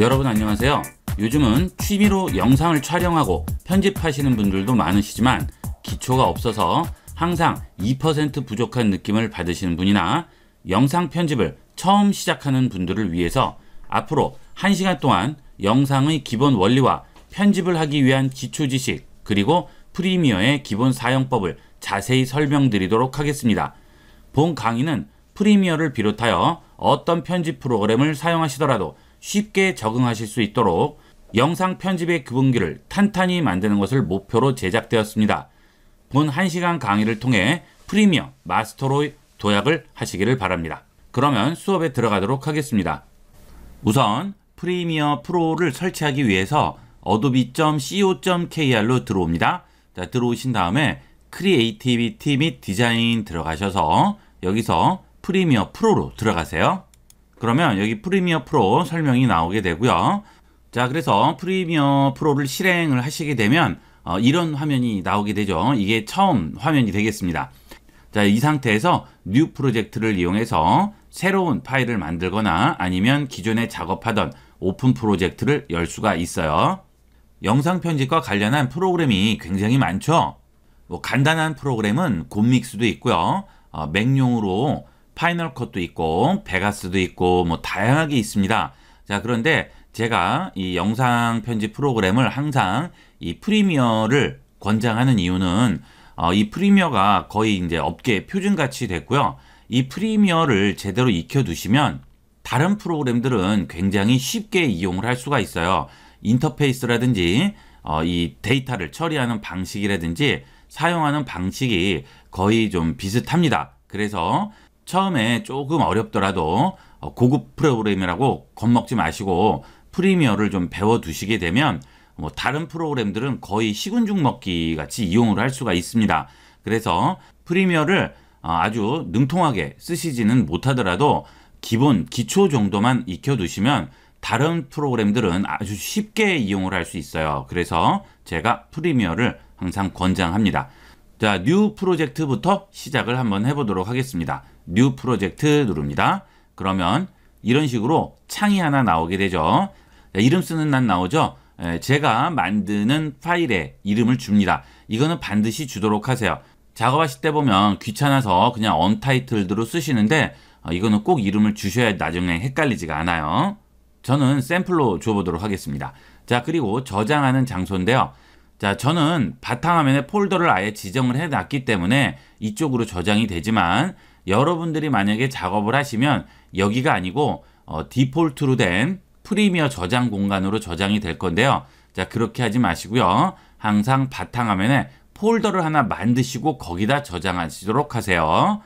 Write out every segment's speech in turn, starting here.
여러분 안녕하세요. 요즘은 취미로 영상을 촬영하고 편집하시는 분들도 많으시지만 기초가 없어서 항상 2% 부족한 느낌을 받으시는 분이나 영상 편집을 처음 시작하는 분들을 위해서 앞으로 1시간 동안 영상의 기본 원리와 편집을 하기 위한 기초 지식 그리고 프리미어의 기본 사용법을 자세히 설명드리도록 하겠습니다. 본 강의는 프리미어를 비롯하여 어떤 편집 프로그램을 사용하시더라도 쉽게 적응하실 수 있도록 영상 편집의 기본기를 탄탄히 만드는 것을 목표로 제작되었습니다. 본 1시간 강의를 통해 프리미엄 마스터로 도약을 하시기를 바랍니다. 그러면 수업에 들어가도록 하겠습니다. 우선 프리미어 프로를 설치하기 위해서 adobe.co.kr로 들어옵니다. 자, 들어오신 다음에 크리에이티비티 및 디자인 들어가셔서 여기서 프리미어 프로로 들어가세요. 그러면 여기 프리미어 프로 설명이 나오게 되고요. 자 그래서 프리미어 프로를 실행을 하시게 되면 어, 이런 화면이 나오게 되죠. 이게 처음 화면이 되겠습니다. 자, 이 상태에서 뉴 프로젝트를 이용해서 새로운 파일을 만들거나 아니면 기존에 작업하던 오픈 프로젝트를 열 수가 있어요. 영상 편집과 관련한 프로그램이 굉장히 많죠. 뭐 간단한 프로그램은 곰믹스도 있고요. 어, 맥용으로 파이널 컷도 있고 베가스도 있고 뭐 다양하게 있습니다. 자 그런데 제가 이 영상 편집 프로그램을 항상 이 프리미어를 권장하는 이유는 어, 이 프리미어가 거의 이제 업계 표준 가치 됐고요. 이 프리미어를 제대로 익혀 두시면 다른 프로그램들은 굉장히 쉽게 이용을 할 수가 있어요. 인터페이스라든지 어, 이 데이터를 처리하는 방식이라든지 사용하는 방식이 거의 좀 비슷합니다. 그래서 처음에 조금 어렵더라도 어, 고급 프로그램이라고 겁먹지 마시고 프리미어를 좀 배워두시게 되면 뭐 다른 프로그램들은 거의 식은죽 먹기 같이 이용을 할 수가 있습니다. 그래서 프리미어를 어, 아주 능통하게 쓰시지는 못하더라도 기본 기초 정도만 익혀두시면 다른 프로그램들은 아주 쉽게 이용을 할 수 있어요. 그래서 제가 프리미어를 항상 권장합니다. 자, 뉴 프로젝트부터 시작을 한번 해보도록 하겠습니다. 뉴 프로젝트 누릅니다. 그러면 이런 식으로 창이 하나 나오게 되죠. 이름 쓰는 난 나오죠. 제가 만드는 파일에 이름을 줍니다. 이거는 반드시 주도록 하세요. 작업하실 때 보면 귀찮아서 그냥 언타이틀드로 쓰시는데 어, 이거는 꼭 이름을 주셔야 나중에 헷갈리지가 않아요. 저는 샘플로 줘보도록 하겠습니다. 자 그리고 저장하는 장소인데요. 자 저는 바탕화면에 폴더를 아예 지정을 해놨기 때문에 이쪽으로 저장이 되지만 여러분들이 만약에 작업을 하시면 여기가 아니고 어, 디폴트로 된 프리미어 저장 공간으로 저장이 될 건데요. 자 그렇게 하지 마시고요. 항상 바탕화면에 폴더를 하나 만드시고 거기다 저장하시도록 하세요.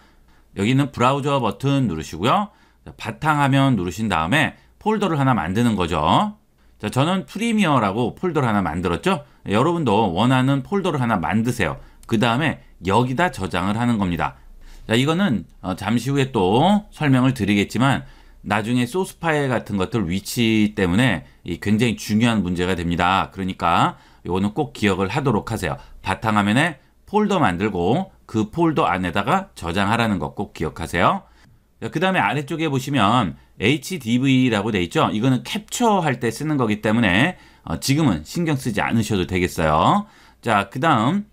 여기는 브라우저 버튼 누르시고요. 바탕화면 누르신 다음에 폴더를 하나 만드는 거죠. 자, 저는 프리미어라고 폴더를 하나 만들었죠. 여러분도 원하는 폴더를 하나 만드세요. 그 다음에 여기다 저장을 하는 겁니다. 자, 이거는 어, 잠시 후에 또 설명을 드리겠지만 나중에 소스 파일 같은 것들 위치 때문에 굉장히 중요한 문제가 됩니다. 그러니까 이거는 꼭 기억을 하도록 하세요. 바탕화면에 폴더 만들고 그 폴더 안에다가 저장하라는 것 꼭 기억하세요. 그 다음에 아래쪽에 보시면 HDV라고 되어 있죠. 이거는 캡처할 때 쓰는 거기 때문에 어, 지금은 신경 쓰지 않으셔도 되겠어요. 자, 그 다음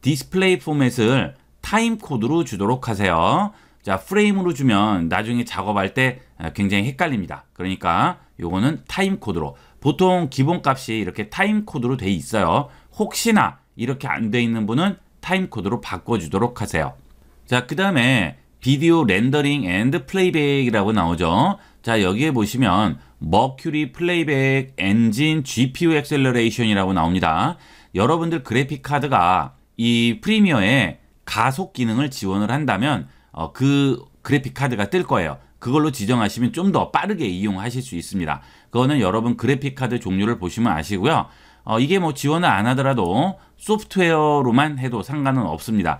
디스플레이 포맷을 타임코드로 주도록 하세요. 자, 프레임으로 주면 나중에 작업할 때 굉장히 헷갈립니다. 그러니까 요거는 타임코드로. 보통 기본값이 이렇게 타임코드로 돼 있어요. 혹시나 이렇게 안 돼 있는 분은 타임코드로 바꿔주도록 하세요. 자, 그 다음에 비디오 렌더링 앤드 플레이백이라고 나오죠. 자, 여기에 보시면 머큐리 플레이백 엔진 GPU 액셀러레이션이라고 나옵니다. 여러분들 그래픽 카드가 이 프리미어에 가속 기능을 지원을 한다면 어, 그 그래픽 카드가 뜰 거예요. 그걸로 지정하시면 좀 더 빠르게 이용하실 수 있습니다. 그거는 여러분 그래픽 카드 종류를 보시면 아시고요. 어, 이게 뭐 지원을 안 하더라도 소프트웨어로만 해도 상관은 없습니다.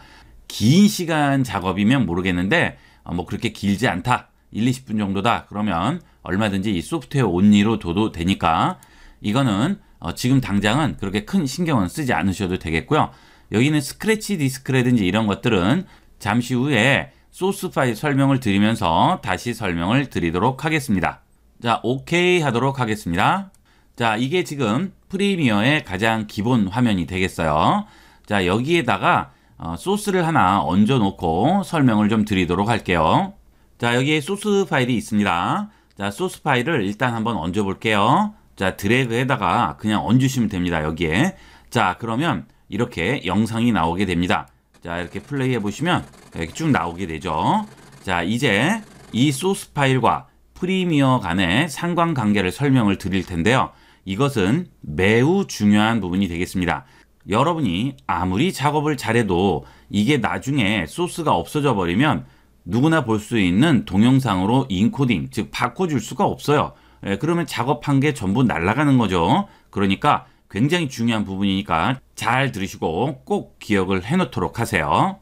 긴 시간 작업이면 모르겠는데 어, 뭐 그렇게 길지 않다. 1, 20분 정도다. 그러면 얼마든지 이 소프트웨어 온리로 둬도 되니까 이거는 어, 지금 당장은 그렇게 큰 신경은 쓰지 않으셔도 되겠고요. 여기는 스크래치 디스크라든지 이런 것들은 잠시 후에 소스 파일 설명을 드리면서 다시 설명을 드리도록 하겠습니다. 자, 오케이 하도록 하겠습니다. 자, 이게 지금 프리미어의 가장 기본 화면이 되겠어요. 자, 여기에다가 어, 소스를 하나 얹어 놓고 설명을 좀 드리도록 할게요. 자, 여기에 소스 파일이 있습니다. 자, 소스 파일을 일단 한번 얹어 볼게요. 자, 드래그에다가 그냥 얹으시면 됩니다. 여기에. 자, 그러면 이렇게 영상이 나오게 됩니다. 자 이렇게 플레이해 보시면 이렇게 쭉 나오게 되죠. 자 이제 이 소스 파일과 프리미어 간의 상관관계를 설명을 드릴 텐데요. 이것은 매우 중요한 부분이 되겠습니다. 여러분이 아무리 작업을 잘해도 이게 나중에 소스가 없어져 버리면 누구나 볼 수 있는 동영상으로 인코딩, 즉 바꿔줄 수가 없어요. 예, 그러면 작업한 게 전부 날아가는 거죠. 그러니까 굉장히 중요한 부분이니까 잘 들으시고 꼭 기억을 해놓도록 하세요.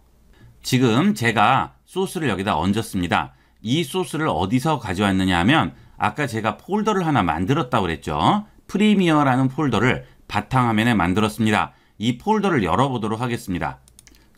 지금 제가 소스를 여기다 얹었습니다. 이 소스를 어디서 가져왔느냐 하면 아까 제가 폴더를 하나 만들었다고 그랬죠. 프리미어라는 폴더를 바탕화면에 만들었습니다. 이 폴더를 열어보도록 하겠습니다.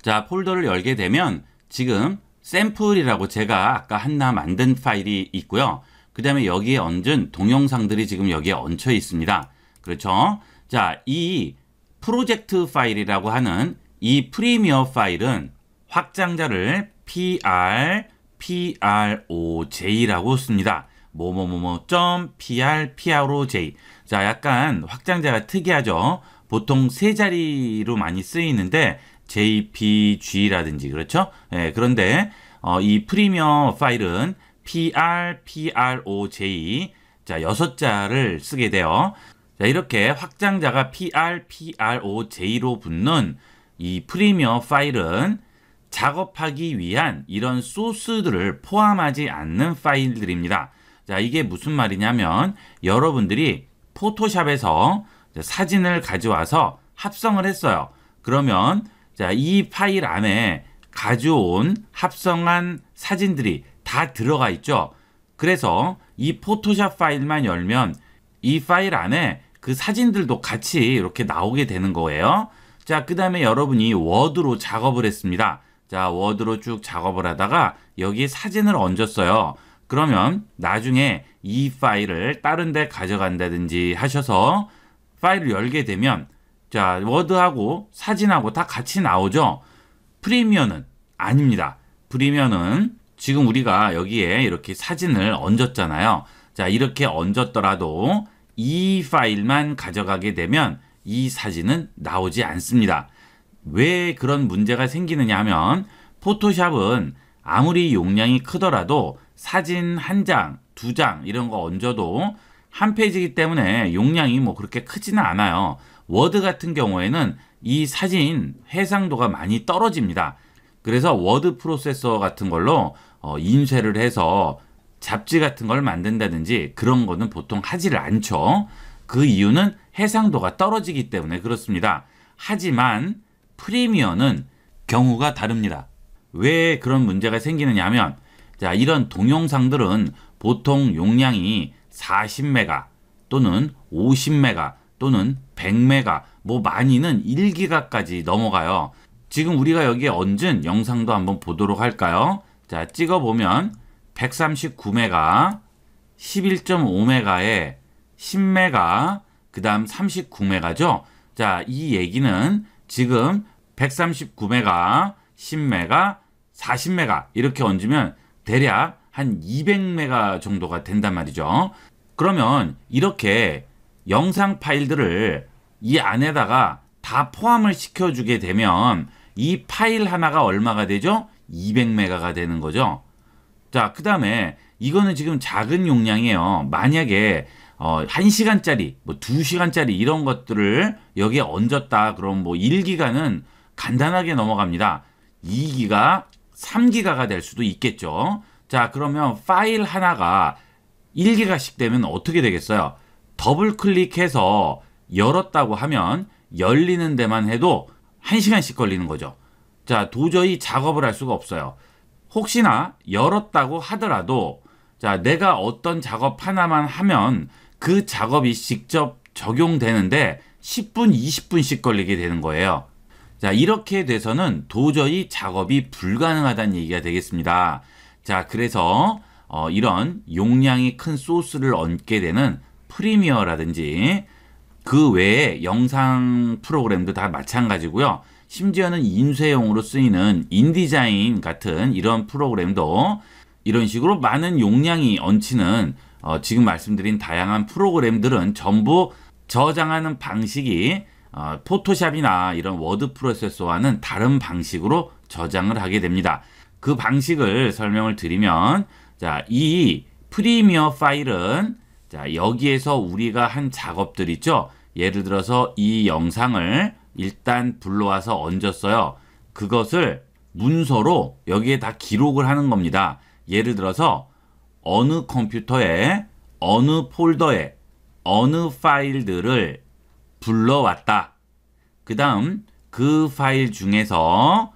자, 폴더를 열게 되면 지금 샘플이라고 제가 아까 하나 만든 파일이 있고요. 그 다음에 여기에 얹은 동영상들이 지금 여기에 얹혀 있습니다. 그렇죠? 자, 이 프로젝트 파일이라고 하는 이 프리미어 파일은 확장자를 pr proj라고 씁니다. 뭐뭐뭐뭐.pr proj. 자, 약간 확장자가 특이하죠. 보통 세 자리로 많이 쓰이는데 jpg라든지 그렇죠? 예, 그런데 어, 이 프리미어 파일은 pr proj 자, 여섯 자를 쓰게 돼요. 자, 이렇게 확장자가 PR, PRO, J로 붙는 이 프리미어 파일은 작업하기 위한 이런 소스들을 포함하지 않는 파일들입니다. 자, 이게 무슨 말이냐면 여러분들이 포토샵에서 사진을 가져와서 합성을 했어요. 그러면 자, 이 파일 안에 가져온 합성한 사진들이 다 들어가 있죠. 그래서 이 포토샵 파일만 열면 이 파일 안에 그 사진들도 같이 이렇게 나오게 되는 거예요. 자, 그 다음에 여러분이 워드로 작업을 했습니다. 자, 워드로 쭉 작업을 하다가 여기에 사진을 얹었어요. 그러면 나중에 이 파일을 다른 데 가져간다든지 하셔서 파일을 열게 되면 자, 워드하고 사진하고 다 같이 나오죠. 프리미어는 아닙니다. 프리미어는 지금 우리가 여기에 이렇게 사진을 얹었잖아요. 자, 이렇게 얹었더라도 이 파일만 가져가게 되면 이 사진은 나오지 않습니다. 왜 그런 문제가 생기느냐 하면 포토샵은 아무리 용량이 크더라도 사진 한 장, 두 장 이런 거 얹어도 한 페이지이기 때문에 용량이 뭐 그렇게 크지는 않아요. 워드 같은 경우에는 이 사진 해상도가 많이 떨어집니다. 그래서 워드 프로세서 같은 걸로 어, 인쇄를 해서 잡지 같은 걸 만든다든지 그런 거는 보통 하지를 않죠. 그 이유는 해상도가 떨어지기 때문에 그렇습니다. 하지만 프리미어는 경우가 다릅니다. 왜 그런 문제가 생기느냐 하면 자, 이런 동영상들은 보통 용량이 40메가 또는 50메가 또는 100메가 뭐 많이는 1기가까지 넘어가요. 지금 우리가 여기에 얹은 영상도 한번 보도록 할까요? 자, 찍어보면 139메가, 11.5메가에 10메가, 그 다음 39메가죠. 자, 이 얘기는 지금 139메가, 10메가, 40메가 이렇게 얹으면 대략 한 200메가 정도가 된단 말이죠. 그러면 이렇게 영상 파일들을 이 안에다가 다 포함을 시켜주게 되면 이 파일 하나가 얼마가 되죠? 200메가가 되는 거죠. 자, 그 다음에 이거는 지금 작은 용량이에요. 만약에 어, 1시간짜리, 뭐 2시간짜리 이런 것들을 여기에 얹었다. 그럼 뭐 1기가는 간단하게 넘어갑니다. 2기가, 3기가가 될 수도 있겠죠. 자, 그러면 파일 하나가 1기가씩 되면 어떻게 되겠어요? 더블 클릭해서 열었다고 하면 열리는 데만 해도 1시간씩 걸리는 거죠. 자, 도저히 작업을 할 수가 없어요. 혹시나 열었다고 하더라도 자, 내가 어떤 작업 하나만 하면 그 작업이 직접 적용되는데 10분, 20분씩 걸리게 되는 거예요. 자, 이렇게 돼서는 도저히 작업이 불가능하다는 얘기가 되겠습니다. 자, 그래서 어, 이런 용량이 큰 소스를 얹게 되는 프리미어라든지 그 외에 영상 프로그램도 다 마찬가지고요. 심지어는 인쇄용으로 쓰이는 인디자인 같은 이런 프로그램도 이런 식으로 많은 용량이 얹히는 어, 지금 말씀드린 다양한 프로그램들은 전부 저장하는 방식이 어, 포토샵이나 이런 워드 프로세서와는 다른 방식으로 저장을 하게 됩니다. 그 방식을 설명을 드리면 자, 이 프리미어 파일은 자, 여기에서 우리가 한 작업들 있죠. 예를 들어서 이 영상을 일단 불러와서 얹었어요. 그것을 문서로 여기에 다 기록을 하는 겁니다. 예를 들어서 어느 컴퓨터에 어느 폴더에 어느 파일들을 불러왔다. 그 다음 그 파일 중에서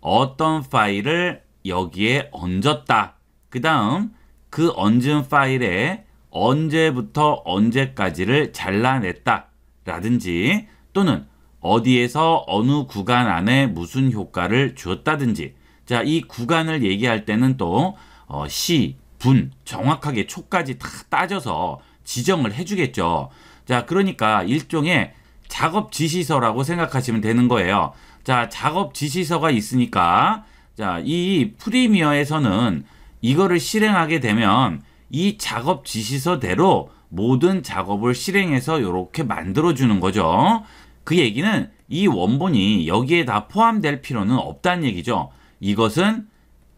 어떤 파일을 여기에 얹었다. 그 다음 그 얹은 파일에 언제부터 언제까지를 잘라냈다. 라든지 또는 어디에서 어느 구간 안에 무슨 효과를 주었다든지 자 이 구간을 얘기할 때는 또 어, 시, 분 정확하게 초까지 다 따져서 지정을 해주겠죠. 자 그러니까 일종의 작업 지시서라고 생각하시면 되는 거예요. 자 작업 지시서가 있으니까 자 이 프리미어에서는 이거를 실행하게 되면 이 작업 지시서대로 모든 작업을 실행해서 이렇게 만들어주는 거죠. 그 얘기는 이 원본이 여기에 다 포함될 필요는 없다는 얘기죠. 이것은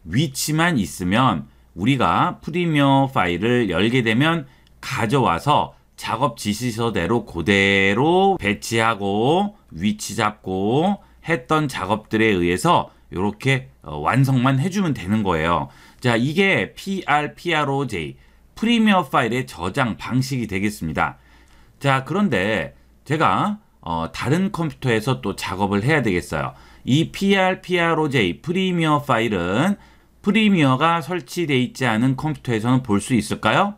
위치만 있으면 우리가 프리미어 파일을 열게 되면 가져와서 작업 지시서대로 그대로 배치하고 위치 잡고 했던 작업들에 의해서 이렇게 어, 완성만 해주면 되는 거예요. 자, 이게 PRPROJ 프리미어 파일의 저장 방식이 되겠습니다. 자, 그런데 제가 어, 다른 컴퓨터에서 또 작업을 해야 되겠어요. 이 PRPROJ 프리미어 파일은 프리미어가 설치되어 있지 않은 컴퓨터에서는 볼 수 있을까요?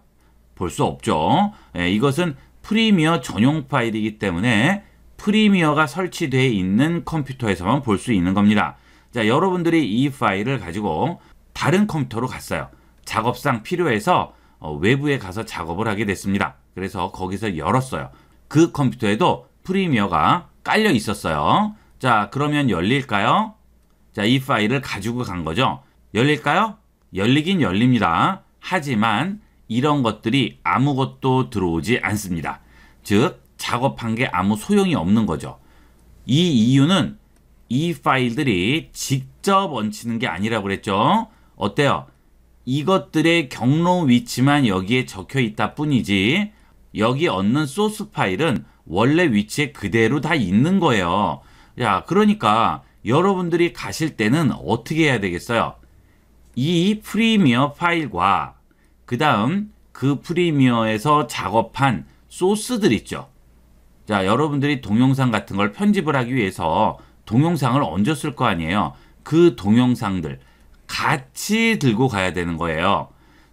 볼 수 없죠. 예, 이것은 프리미어 전용 파일이기 때문에 프리미어가 설치되어 있는 컴퓨터에서만 볼 수 있는 겁니다. 자, 여러분들이 이 파일을 가지고 다른 컴퓨터로 갔어요. 작업상 필요해서 어, 외부에 가서 작업을 하게 됐습니다. 그래서 거기서 열었어요. 그 컴퓨터에도 프리미어가 깔려 있었어요. 자, 그러면 열릴까요? 자, 이 파일을 가지고 간 거죠. 열릴까요? 열리긴 열립니다. 하지만 이런 것들이 아무것도 들어오지 않습니다. 즉, 작업한 게 아무 소용이 없는 거죠. 이 이유는 이 파일들이 직접 얹히는 게 아니라고 그랬죠. 어때요? 이것들의 경로 위치만 여기에 적혀 있다 뿐이지 여기 얻는 소스 파일은 원래 위치에 그대로 다 있는 거예요. 야, 그러니까 여러분들이 가실 때는 어떻게 해야 되겠어요? 이 프리미어 파일과 그 다음 그 프리미어에서 작업한 소스들 있죠. 자, 여러분들이 동영상 같은 걸 편집을 하기 위해서 동영상을 얹었을 거 아니에요. 그 동영상들 같이 들고 가야 되는 거예요.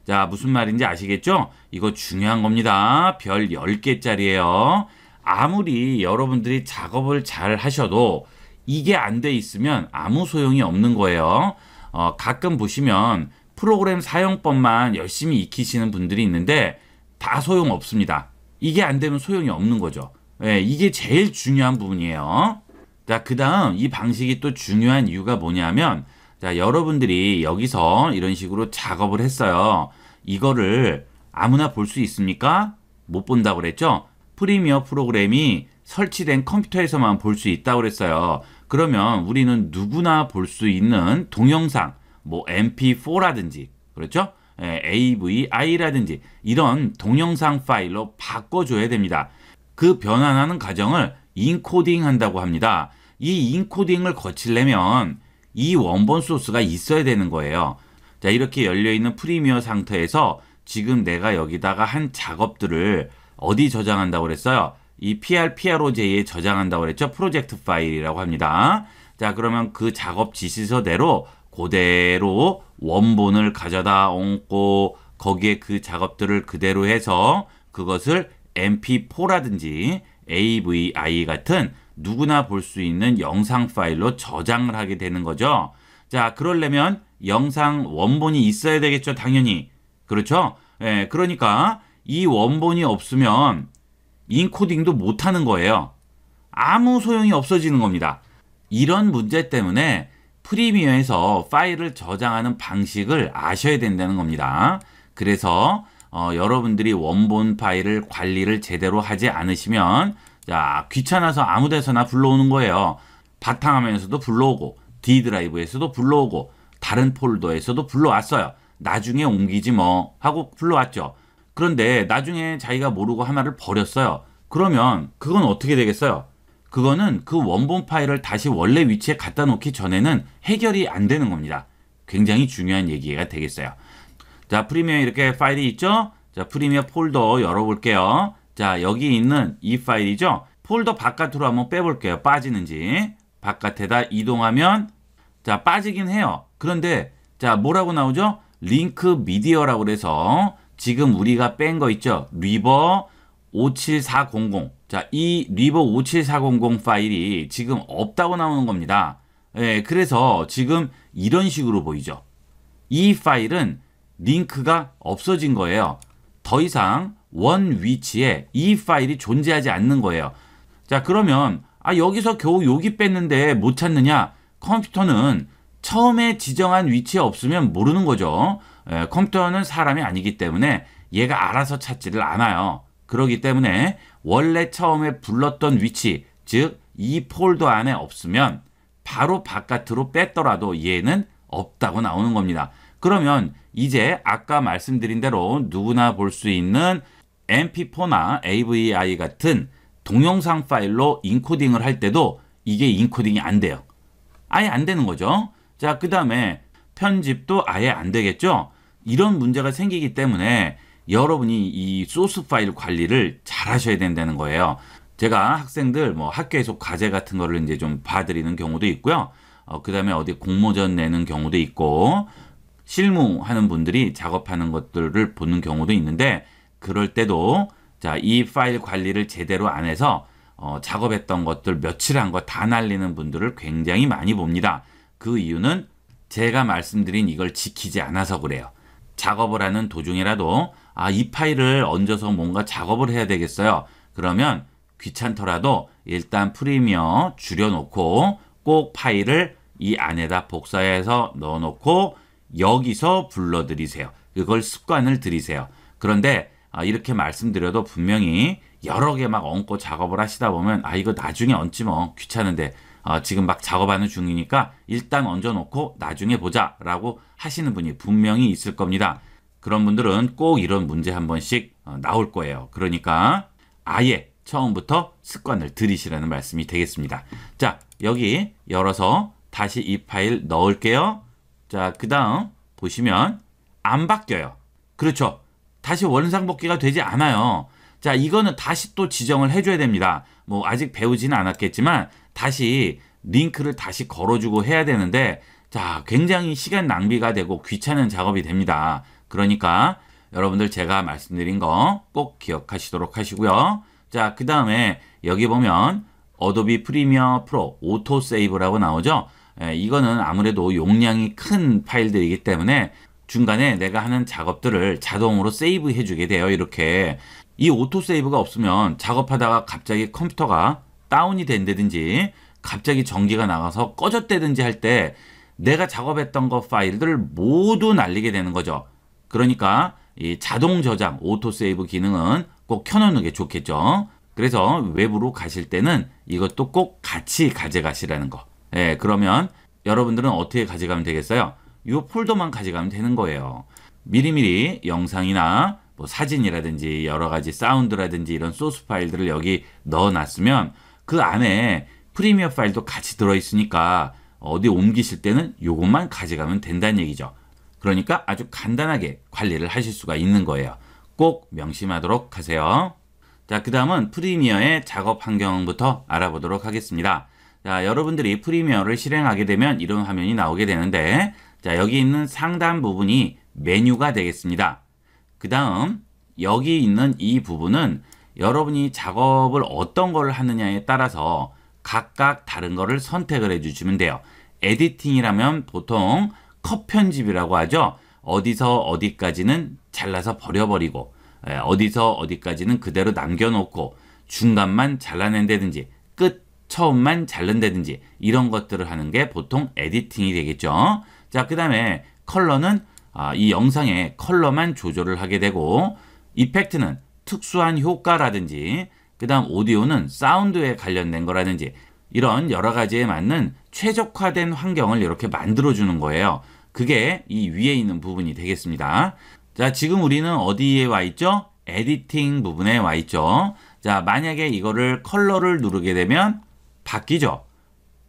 자, 무슨 말인지 아시겠죠? 이거 중요한 겁니다. 별 10개짜리예요. 아무리 여러분들이 작업을 잘 하셔도 이게 안 돼 있으면 아무 소용이 없는 거예요. 어, 가끔 보시면 프로그램 사용법만 열심히 익히시는 분들이 있는데 다 소용 없습니다. 이게 안 되면 소용이 없는 거죠. 예, 이게 제일 중요한 부분이에요. 자, 그 다음 이 방식이 또 중요한 이유가 뭐냐면 자, 여러분들이 여기서 이런 식으로 작업을 했어요. 이거를 아무나 볼 수 있습니까? 못 본다고 그랬죠? 프리미어 프로그램이 설치된 컴퓨터에서만 볼 수 있다고 그랬어요. 그러면 우리는 누구나 볼 수 있는 동영상, 뭐 MP4라든지, 그렇죠? AVI라든지 예, 이런 동영상 파일로 바꿔줘야 됩니다. 그 변환하는 과정을 인코딩 한다고 합니다. 이 인코딩을 거치려면 이 원본 소스가 있어야 되는 거예요. 자, 이렇게 열려있는 프리미어 상태에서 지금 내가 여기다가 한 작업들을 어디 저장한다고 그랬어요? 이 PRPROJ에 저장한다고 그랬죠? 프로젝트 파일이라고 합니다. 자, 그러면 그 작업 지시서대로 그대로 원본을 가져다 얹고 거기에 그 작업들을 그대로 해서 그것을 MP4라든지 AVI 같은 누구나 볼 수 있는 영상 파일로 저장을 하게 되는 거죠. 자, 그러려면 영상 원본이 있어야 되겠죠, 당연히. 그렇죠? 예, 그러니까 이 원본이 없으면 인코딩도 못하는 거예요. 아무 소용이 없어지는 겁니다. 이런 문제 때문에 프리미어에서 파일을 저장하는 방식을 아셔야 된다는 겁니다. 그래서 어, 여러분들이 원본 파일을 관리를 제대로 하지 않으시면 자, 귀찮아서 아무 데서나 불러오는 거예요. 바탕화면에서도 불러오고 D 드라이브에서도 불러오고 다른 폴더에서도 불러왔어요. 나중에 옮기지 뭐 하고 불러왔죠. 그런데 나중에 자기가 모르고 하나를 버렸어요. 그러면 그건 어떻게 되겠어요? 그거는 그 원본 파일을 다시 원래 위치에 갖다 놓기 전에는 해결이 안 되는 겁니다. 굉장히 중요한 얘기가 되겠어요. 자, 프리미어 이렇게 파일이 있죠? 자, 프리미어 폴더 열어볼게요. 자, 여기 있는 이 파일이죠? 폴더 바깥으로 한번 빼볼게요. 빠지는지. 바깥에다 이동하면 자, 빠지긴 해요. 그런데 자, 뭐라고 나오죠? 링크 미디어라고 그래서 지금 우리가 뺀 거 있죠? 리버 57400. 자, 이 리버 57400 파일이 지금 없다고 나오는 겁니다. 예, 그래서 지금 이런 식으로 보이죠. 이 파일은 링크가 없어진 거예요. 더 이상 원 위치에 이 파일이 존재하지 않는 거예요. 자, 그러면 아 여기서 겨우 여기 뺐는데 못 찾느냐? 컴퓨터는 처음에 지정한 위치에 없으면 모르는 거죠. 예, 컴퓨터는 사람이 아니기 때문에 얘가 알아서 찾지를 않아요. 그러기 때문에 원래 처음에 불렀던 위치, 즉 이 폴더 안에 없으면 바로 바깥으로 뺐더라도 얘는 없다고 나오는 겁니다. 그러면 이제 아까 말씀드린 대로 누구나 볼 수 있는 MP4나 AVI 같은 동영상 파일로 인코딩을 할 때도 이게 인코딩이 안 돼요. 아예 안 되는 거죠. 자, 그 다음에 편집도 아예 안 되겠죠. 이런 문제가 생기기 때문에 여러분이 이 소스 파일 관리를 잘 하셔야 된다는 거예요. 제가 학생들 뭐 학교에서 과제 같은 거를 이제 좀 봐드리는 경우도 있고요. 어, 그 다음에 어디 공모전 내는 경우도 있고, 실무하는 분들이 작업하는 것들을 보는 경우도 있는데, 그럴 때도, 자, 이 파일 관리를 제대로 안 해서, 어, 작업했던 것들 며칠 한 거 다 날리는 분들을 굉장히 많이 봅니다. 그 이유는 제가 말씀드린 이걸 지키지 않아서 그래요. 작업을 하는 도중이라도 아, 이 파일을 얹어서 뭔가 작업을 해야 되겠어요. 그러면 귀찮더라도 일단 프리미어 줄여놓고 꼭 파일을 이 안에다 복사해서 넣어놓고 여기서 불러드리세요 그걸 습관을 들이세요. 그런데 아, 이렇게 말씀드려도 분명히 여러 개 막 얹고 작업을 하시다 보면 아 이거 나중에 얹지 뭐 귀찮은데 어, 지금 막 작업하는 중이니까 일단 얹어놓고 나중에 보자 라고 하시는 분이 분명히 있을 겁니다. 그런 분들은 꼭 이런 문제 한 번씩 어, 나올 거예요. 그러니까 아예 처음부터 습관을 들이시라는 말씀이 되겠습니다. 자, 여기 열어서 다시 이 파일 넣을게요. 자, 그 다음 보시면 안 바뀌어요. 그렇죠. 다시 원상복귀가 되지 않아요. 자, 이거는 다시 또 지정을 해줘야 됩니다. 뭐 아직 배우지는 않았겠지만 다시 링크를 다시 걸어주고 해야 되는데 자 굉장히 시간 낭비가 되고 귀찮은 작업이 됩니다. 그러니까 여러분들 제가 말씀드린 거 꼭 기억하시도록 하시고요. 자 그 다음에 여기 보면 어도비 프리미어 프로 오토 세이브라고 나오죠. 예, 이거는 아무래도 용량이 큰 파일들이기 때문에 중간에 내가 하는 작업들을 자동으로 세이브 해주게 돼요. 이렇게 이 오토 세이브가 없으면 작업하다가 갑자기 컴퓨터가 다운이 된다든지 갑자기 전기가 나가서 꺼졌다든지 할 때 내가 작업했던 거 파일들을 모두 날리게 되는 거죠. 그러니까 이 자동 저장 오토 세이브 기능은 꼭 켜놓는 게 좋겠죠. 그래서 외부로 가실 때는 이것도 꼭 같이 가져가시라는 거. 예, 그러면 여러분들은 어떻게 가져가면 되겠어요? 이 폴더만 가져가면 되는 거예요. 미리미리 영상이나 뭐 사진이라든지 여러 가지 사운드라든지 이런 소스 파일들을 여기 넣어놨으면 그 안에 프리미어 파일도 같이 들어있으니까 어디 옮기실 때는 이것만 가져가면 된다는 얘기죠. 그러니까 아주 간단하게 관리를 하실 수가 있는 거예요. 꼭 명심하도록 하세요. 자, 그 다음은 프리미어의 작업 환경부터 알아보도록 하겠습니다. 자, 여러분들이 프리미어를 실행하게 되면 이런 화면이 나오게 되는데 자, 여기 있는 상단 부분이 메뉴가 되겠습니다. 그 다음 여기 있는 이 부분은 여러분이 작업을 어떤 걸 하느냐에 따라서 각각 다른 거를 선택을 해주시면 돼요. 에디팅이라면 보통 컷 편집이라고 하죠. 어디서 어디까지는 잘라서 버려버리고 예, 어디서 어디까지는 그대로 남겨놓고 중간만 잘라낸다든지 끝 처음만 잘른다든지 이런 것들을 하는 게 보통 에디팅이 되겠죠. 자, 그 다음에 컬러는 아, 이 영상의 컬러만 조절을 하게 되고 이펙트는 특수한 효과라든지 그 다음 오디오는 사운드에 관련된 거라든지 이런 여러 가지에 맞는 최적화된 환경을 이렇게 만들어주는 거예요. 그게 이 위에 있는 부분이 되겠습니다. 자, 지금 우리는 어디에 와 있죠? 에디팅 부분에 와 있죠. 자, 만약에 이거를 컬러를 누르게 되면 바뀌죠.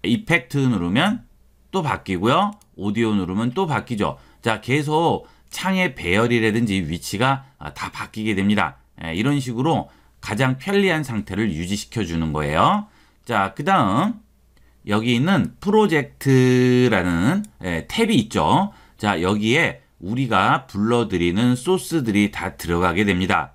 이펙트 누르면 또 바뀌고요. 오디오 누르면 또 바뀌죠. 자, 계속 창의 배열이라든지 위치가 아, 다 바뀌게 됩니다. 예, 이런 식으로 가장 편리한 상태를 유지시켜 주는 거예요. 자, 그 다음 여기 있는 프로젝트라는 예, 탭이 있죠. 자, 여기에 우리가 불러드리는 소스들이 다 들어가게 됩니다.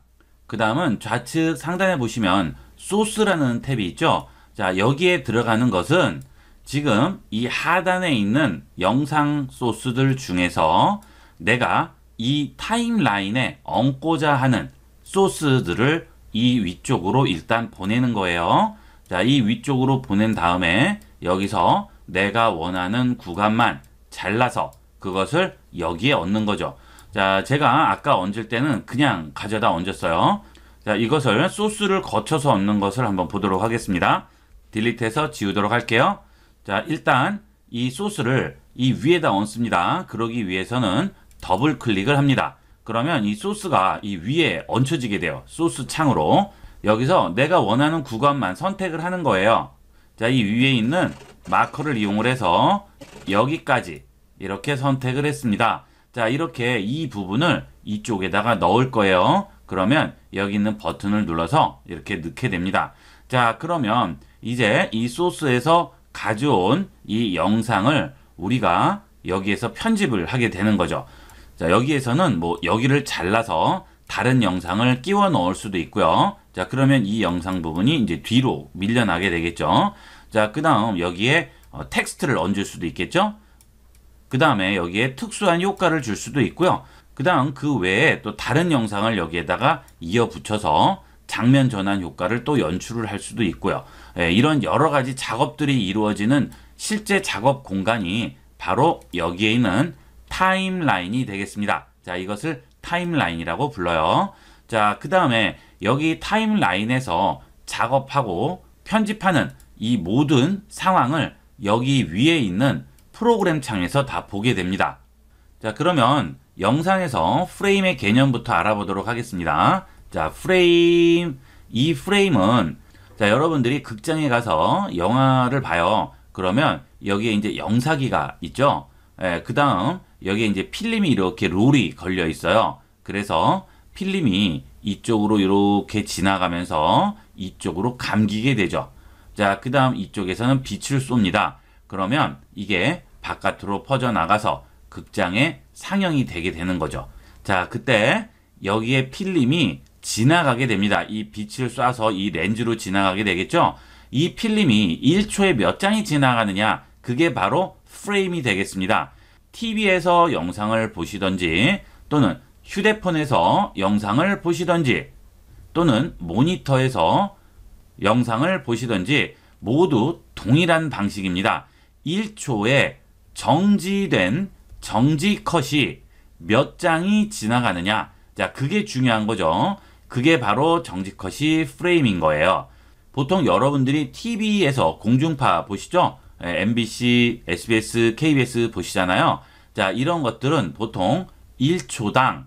그 다음은 좌측 상단에 보시면 소스라는 탭이 있죠. 자, 여기에 들어가는 것은 지금 이 하단에 있는 영상 소스들 중에서 내가 이 타임라인에 얹고자 하는 소스들을 이 위쪽으로 일단 보내는 거예요. 자, 이 위쪽으로 보낸 다음에 여기서 내가 원하는 구간만 잘라서 그것을 여기에 얹는 거죠. 자, 제가 아까 얹을 때는 그냥 가져다 얹었어요. 자, 이것을 소스를 거쳐서 얹는 것을 한번 보도록 하겠습니다. 딜리트해서 지우도록 할게요. 자, 일단 이 소스를 이 위에다 얹습니다. 그러기 위해서는 더블 클릭을 합니다. 그러면 이 소스가 이 위에 얹혀지게 돼요. 소스 창으로. 여기서 내가 원하는 구간만 선택을 하는 거예요. 자, 이 위에 있는 마커를 이용을 해서 여기까지 이렇게 선택을 했습니다. 자, 이렇게 이 부분을 이쪽에다가 넣을 거예요. 그러면 여기 있는 버튼을 눌러서 이렇게 넣게 됩니다. 자, 그러면 이제 이 소스에서 가져온 이 영상을 우리가 여기에서 편집을 하게 되는 거죠. 자, 여기에서는 뭐 여기를 잘라서 다른 영상을 끼워 넣을 수도 있고요. 자, 그러면 이 영상 부분이 이제 뒤로 밀려나게 되겠죠. 자, 그 다음 여기에 어, 텍스트를 얹을 수도 있겠죠. 그 다음에 여기에 특수한 효과를 줄 수도 있고요. 그 다음 그 외에 또 다른 영상을 여기에다가 이어 붙여서 장면 전환 효과를 또 연출을 할 수도 있고요. 예, 이런 여러 가지 작업들이 이루어지는 실제 작업 공간이 바로 여기에 있는 타임라인이 되겠습니다. 자, 이것을 타임라인이라고 불러요. 자, 그 다음에 여기 타임라인에서 작업하고 편집하는 이 모든 상황을 여기 위에 있는 프로그램 창에서 다 보게 됩니다. 자, 그러면 영상에서 프레임의 개념부터 알아보도록 하겠습니다. 자, 프레임. 이 프레임은 자, 여러분들이 극장에 가서 영화를 봐요. 그러면 여기에 이제 영사기가 있죠. 예, 그 다음 여기에 이제 필름이 이렇게 롤이 걸려 있어요. 그래서 필름이 이쪽으로 이렇게 지나가면서 이쪽으로 감기게 되죠. 자, 그 다음 이쪽에서는 빛을 쏩니다. 그러면 이게 바깥으로 퍼져나가서 극장에 상영이 되게 되는 거죠. 자, 그때 여기에 필름이 지나가게 됩니다. 이 빛을 쏴서 이 렌즈로 지나가게 되겠죠. 이 필름이 1초에 몇 장이 지나가느냐, 그게 바로 프레임이 되겠습니다. TV에서 영상을 보시던지 또는 휴대폰에서 영상을 보시던지 또는 모니터에서 영상을 보시던지 모두 동일한 방식입니다. 1초에 정지된 정지 컷이 몇 장이 지나가느냐. 자, 그게 중요한 거죠. 그게 바로 정지 컷이 프레임인 거예요. 보통 여러분들이 TV에서 공중파 보시죠? 예, MBC, SBS, KBS 보시잖아요. 자, 이런 것들은 보통 1초당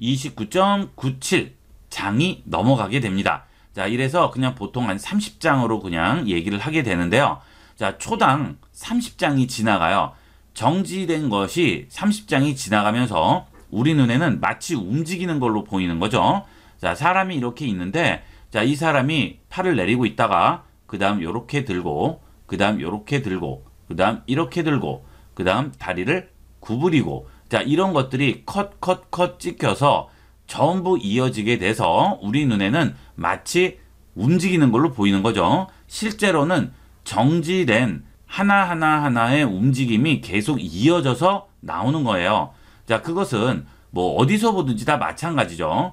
29.97 장이 넘어가게 됩니다. 자, 이래서 그냥 보통 한 30장으로 그냥 얘기를 하게 되는데요. 자, 초당 30장이 지나가요. 정지된 것이 30장이 지나가면서 우리 눈에는 마치 움직이는 걸로 보이는 거죠. 자, 사람이 이렇게 있는데, 자, 이 사람이 팔을 내리고 있다가, 그 다음 이렇게 들고, 그 다음 이렇게 들고 그 다음 이렇게 들고 그 다음 다리를 구부리고 자 이런 것들이 컷 컷 컷 찍혀서 전부 이어지게 돼서 우리 눈에는 마치 움직이는 걸로 보이는 거죠. 실제로는 정지된 하나하나하나의 움직임이 계속 이어져서 나오는 거예요. 자, 그것은 뭐 어디서 보든지 다 마찬가지죠.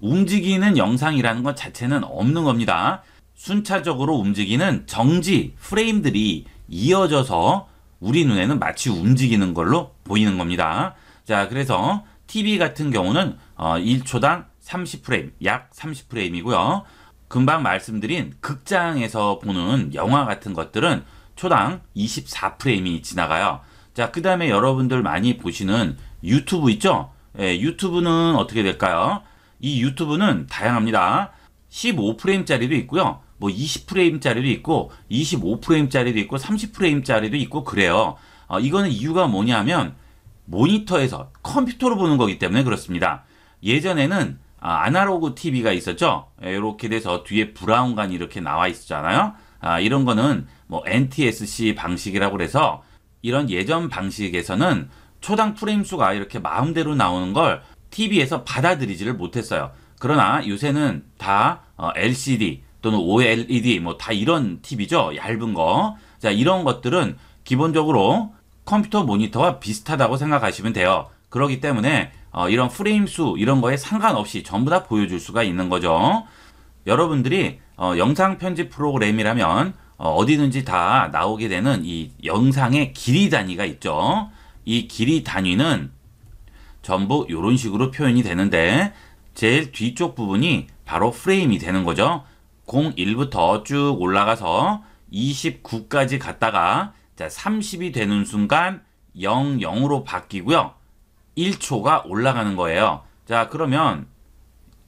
움직이는 영상이라는 것 자체는 없는 겁니다. 순차적으로 움직이는 정지 프레임들이 이어져서 우리 눈에는 마치 움직이는 걸로 보이는 겁니다. 자, 그래서 TV 같은 경우는 어, 1초당 30프레임, 약 30프레임이고요. 금방 말씀드린 극장에서 보는 영화 같은 것들은 초당 24프레임이 지나가요. 자, 그 다음에 여러분들 많이 보시는 유튜브 있죠? 예, 유튜브는 어떻게 될까요? 이 유튜브는 다양합니다. 15프레임짜리도 있고요. 뭐 20프레임짜리도 있고 25프레임짜리도 있고 30프레임짜리도 있고 그래요. 어, 이거는 이유가 뭐냐면 모니터에서 컴퓨터로 보는 거기 때문에 그렇습니다. 예전에는 아, 아날로그 TV가 있었죠. 이렇게 예, 돼서 뒤에 브라운관이 이렇게 나와 있었잖아요. 아, 이런 거는 뭐 NTSC 방식이라고 그래서 이런 예전 방식에서는 초당 프레임 수가 이렇게 마음대로 나오는 걸 TV에서 받아들이지를 못했어요. 그러나 요새는 다 LCD, 어, 또는 OLED 뭐 다 이런 TV죠. 얇은 거. 자, 이런 것들은 기본적으로 컴퓨터 모니터와 비슷하다고 생각하시면 돼요. 그렇기 때문에 어, 이런 프레임 수 이런 거에 상관없이 전부 다 보여줄 수가 있는 거죠. 여러분들이 어, 영상 편집 프로그램이라면 어, 디든지다 나오게 되는 이 영상의 길이 단위가 있죠. 이 길이 단위는 전부 이런 식으로 표현이 되는데 제일 뒤쪽 부분이 바로 프레임이 되는 거죠. 01부터 쭉 올라가서 29까지 갔다가 자 30이 되는 순간 0, 0으로 바뀌고요. 1초가 올라가는 거예요. 자 그러면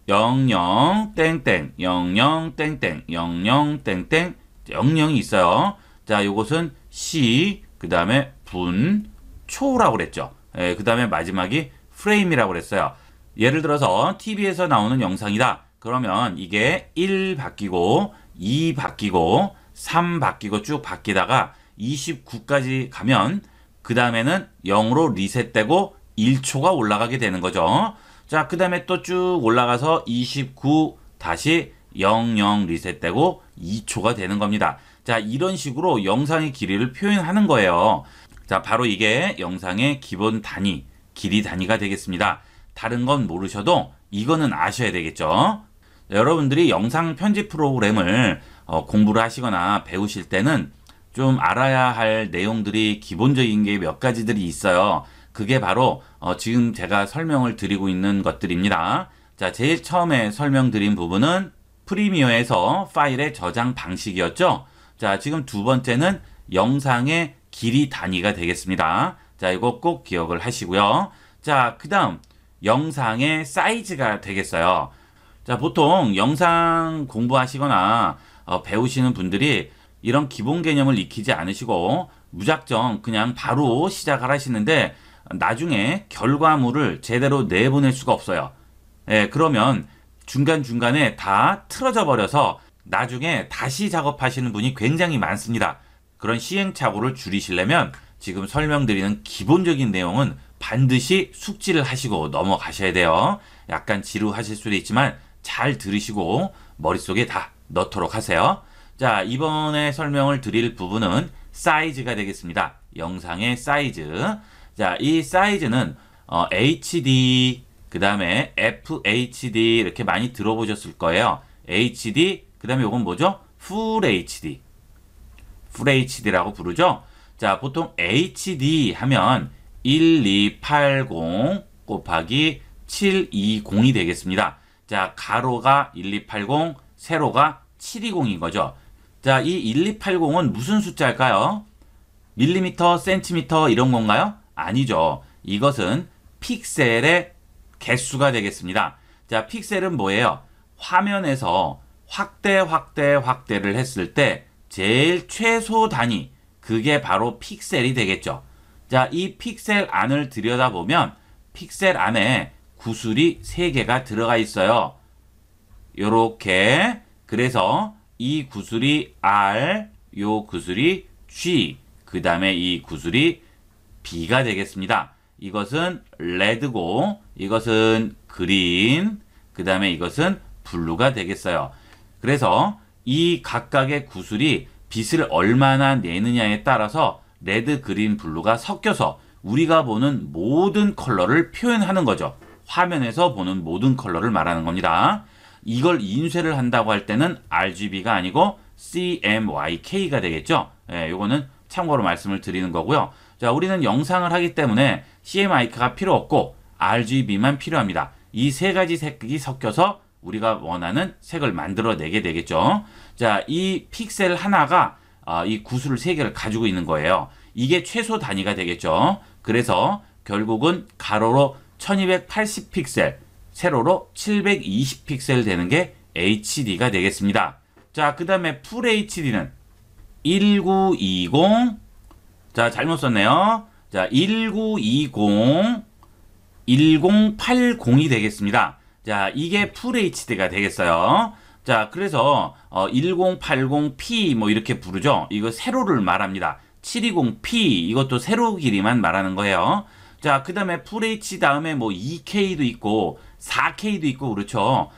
00 땡땡 00 땡땡 00 땡땡 00이 있어요. 자이것은시그 다음에 분 초라고 그랬죠. 예, 그 다음에 마지막이 프레임이라고 그랬어요. 예를 들어서 TV에서 나오는 영상이다. 그러면 이게 1 바뀌고 2 바뀌고 3 바뀌고 쭉 바뀌다가 29까지 가면 그 다음에는 0으로 리셋되고 1초가 올라가게 되는 거죠. 자, 그 다음에 또 쭉 올라가서 29 다시 00 리셋되고 2초가 되는 겁니다. 자, 이런 식으로 영상의 길이를 표현하는 거예요. 자, 바로 이게 영상의 기본 단위, 길이 단위가 되겠습니다. 다른 건 모르셔도 이거는 아셔야 되겠죠. 여러분들이 영상 편집 프로그램을 어, 공부를 하시거나 배우실 때는 좀 알아야 할 내용들이 기본적인 게 몇 가지들이 있어요. 그게 바로 어, 지금 제가 설명을 드리고 있는 것들입니다. 자, 제일 처음에 설명드린 부분은 프리미어에서 파일의 저장 방식이었죠. 자, 지금 두 번째는 영상의 길이 단위가 되겠습니다. 자, 이거 꼭 기억을 하시고요. 자, 그 다음 영상의 사이즈가 되겠어요. 자, 보통 영상 공부하시거나 어, 배우시는 분들이 이런 기본 개념을 익히지 않으시고 무작정 그냥 바로 시작을 하시는데 나중에 결과물을 제대로 내보낼 수가 없어요. 예, 그러면 중간중간에 다 틀어져 버려서 나중에 다시 작업하시는 분이 굉장히 많습니다. 그런 시행착오를 줄이시려면 지금 설명드리는 기본적인 내용은 반드시 숙지를 하시고 넘어가셔야 돼요. 약간 지루하실 수도 있지만 잘 들으시고 머릿속에 다 넣도록 하세요. 자, 이번에 설명을 드릴 부분은 사이즈가 되겠습니다. 영상의 사이즈. 자, 이 사이즈는 어, HD, 그 다음에 FHD 이렇게 많이 들어보셨을 거예요. HD, 그 다음에 이건 뭐죠? Full HD. Full HD라고 부르죠. 자, 보통 HD 하면 1, 2, 8, 0 곱하기 7, 2, 0이 되겠습니다. 자, 가로가 1280, 세로가 720인 거죠. 자, 이 1280은 무슨 숫자일까요? 밀리미터, 센티미터 이런 건가요? 아니죠. 이것은 픽셀의 개수가 되겠습니다. 자, 픽셀은 뭐예요? 화면에서 확대, 확대, 확대를 했을 때 제일 최소 단위, 그게 바로 픽셀이 되겠죠. 자, 이 픽셀 안을 들여다보면 픽셀 안에 구슬이 3개가 들어가 있어요. 요렇게 그래서 이 구슬이 R, 요 구슬이 G, 그 다음에 이 구슬이 B가 되겠습니다. 이것은 레드고 이것은 그린, 그 다음에 이것은 블루가 되겠어요. 그래서 이 각각의 구슬이 빛을 얼마나 내느냐에 따라서 레드, 그린, 블루가 섞여서 우리가 보는 모든 컬러를 표현하는 거죠. 화면에서 보는 모든 컬러를 말하는 겁니다. 이걸 인쇄를 한다고 할 때는 RGB가 아니고 CMYK가 되겠죠. 예, 요거는 참고로 말씀을 드리는 거고요. 자, 우리는 영상을 하기 때문에 CMYK가 필요 없고 RGB만 필요합니다. 이 세 가지 색이 섞여서 우리가 원하는 색을 만들어내게 되겠죠. 자, 이 픽셀 하나가 어, 이 구슬 세 개를 가지고 있는 거예요. 이게 최소 단위가 되겠죠. 그래서 결국은 가로로 1280픽셀, 세로로 720픽셀 되는 게 HD가 되겠습니다. 자, 그 다음에 풀 h d 는 1920, 자, 잘못 썼네요. 자, 1920, 1080이 되겠습니다. 자, 이게 풀 h d 가 되겠어요. 자, 그래서 어, 1080p 뭐 이렇게 부르죠. 이거 세로를 말합니다. 720p 이것도 세로 길이만 말하는 거예요. 자, 그 다음에 FH 다음에 뭐 2K도 e 있고 4K도 있고 그렇죠.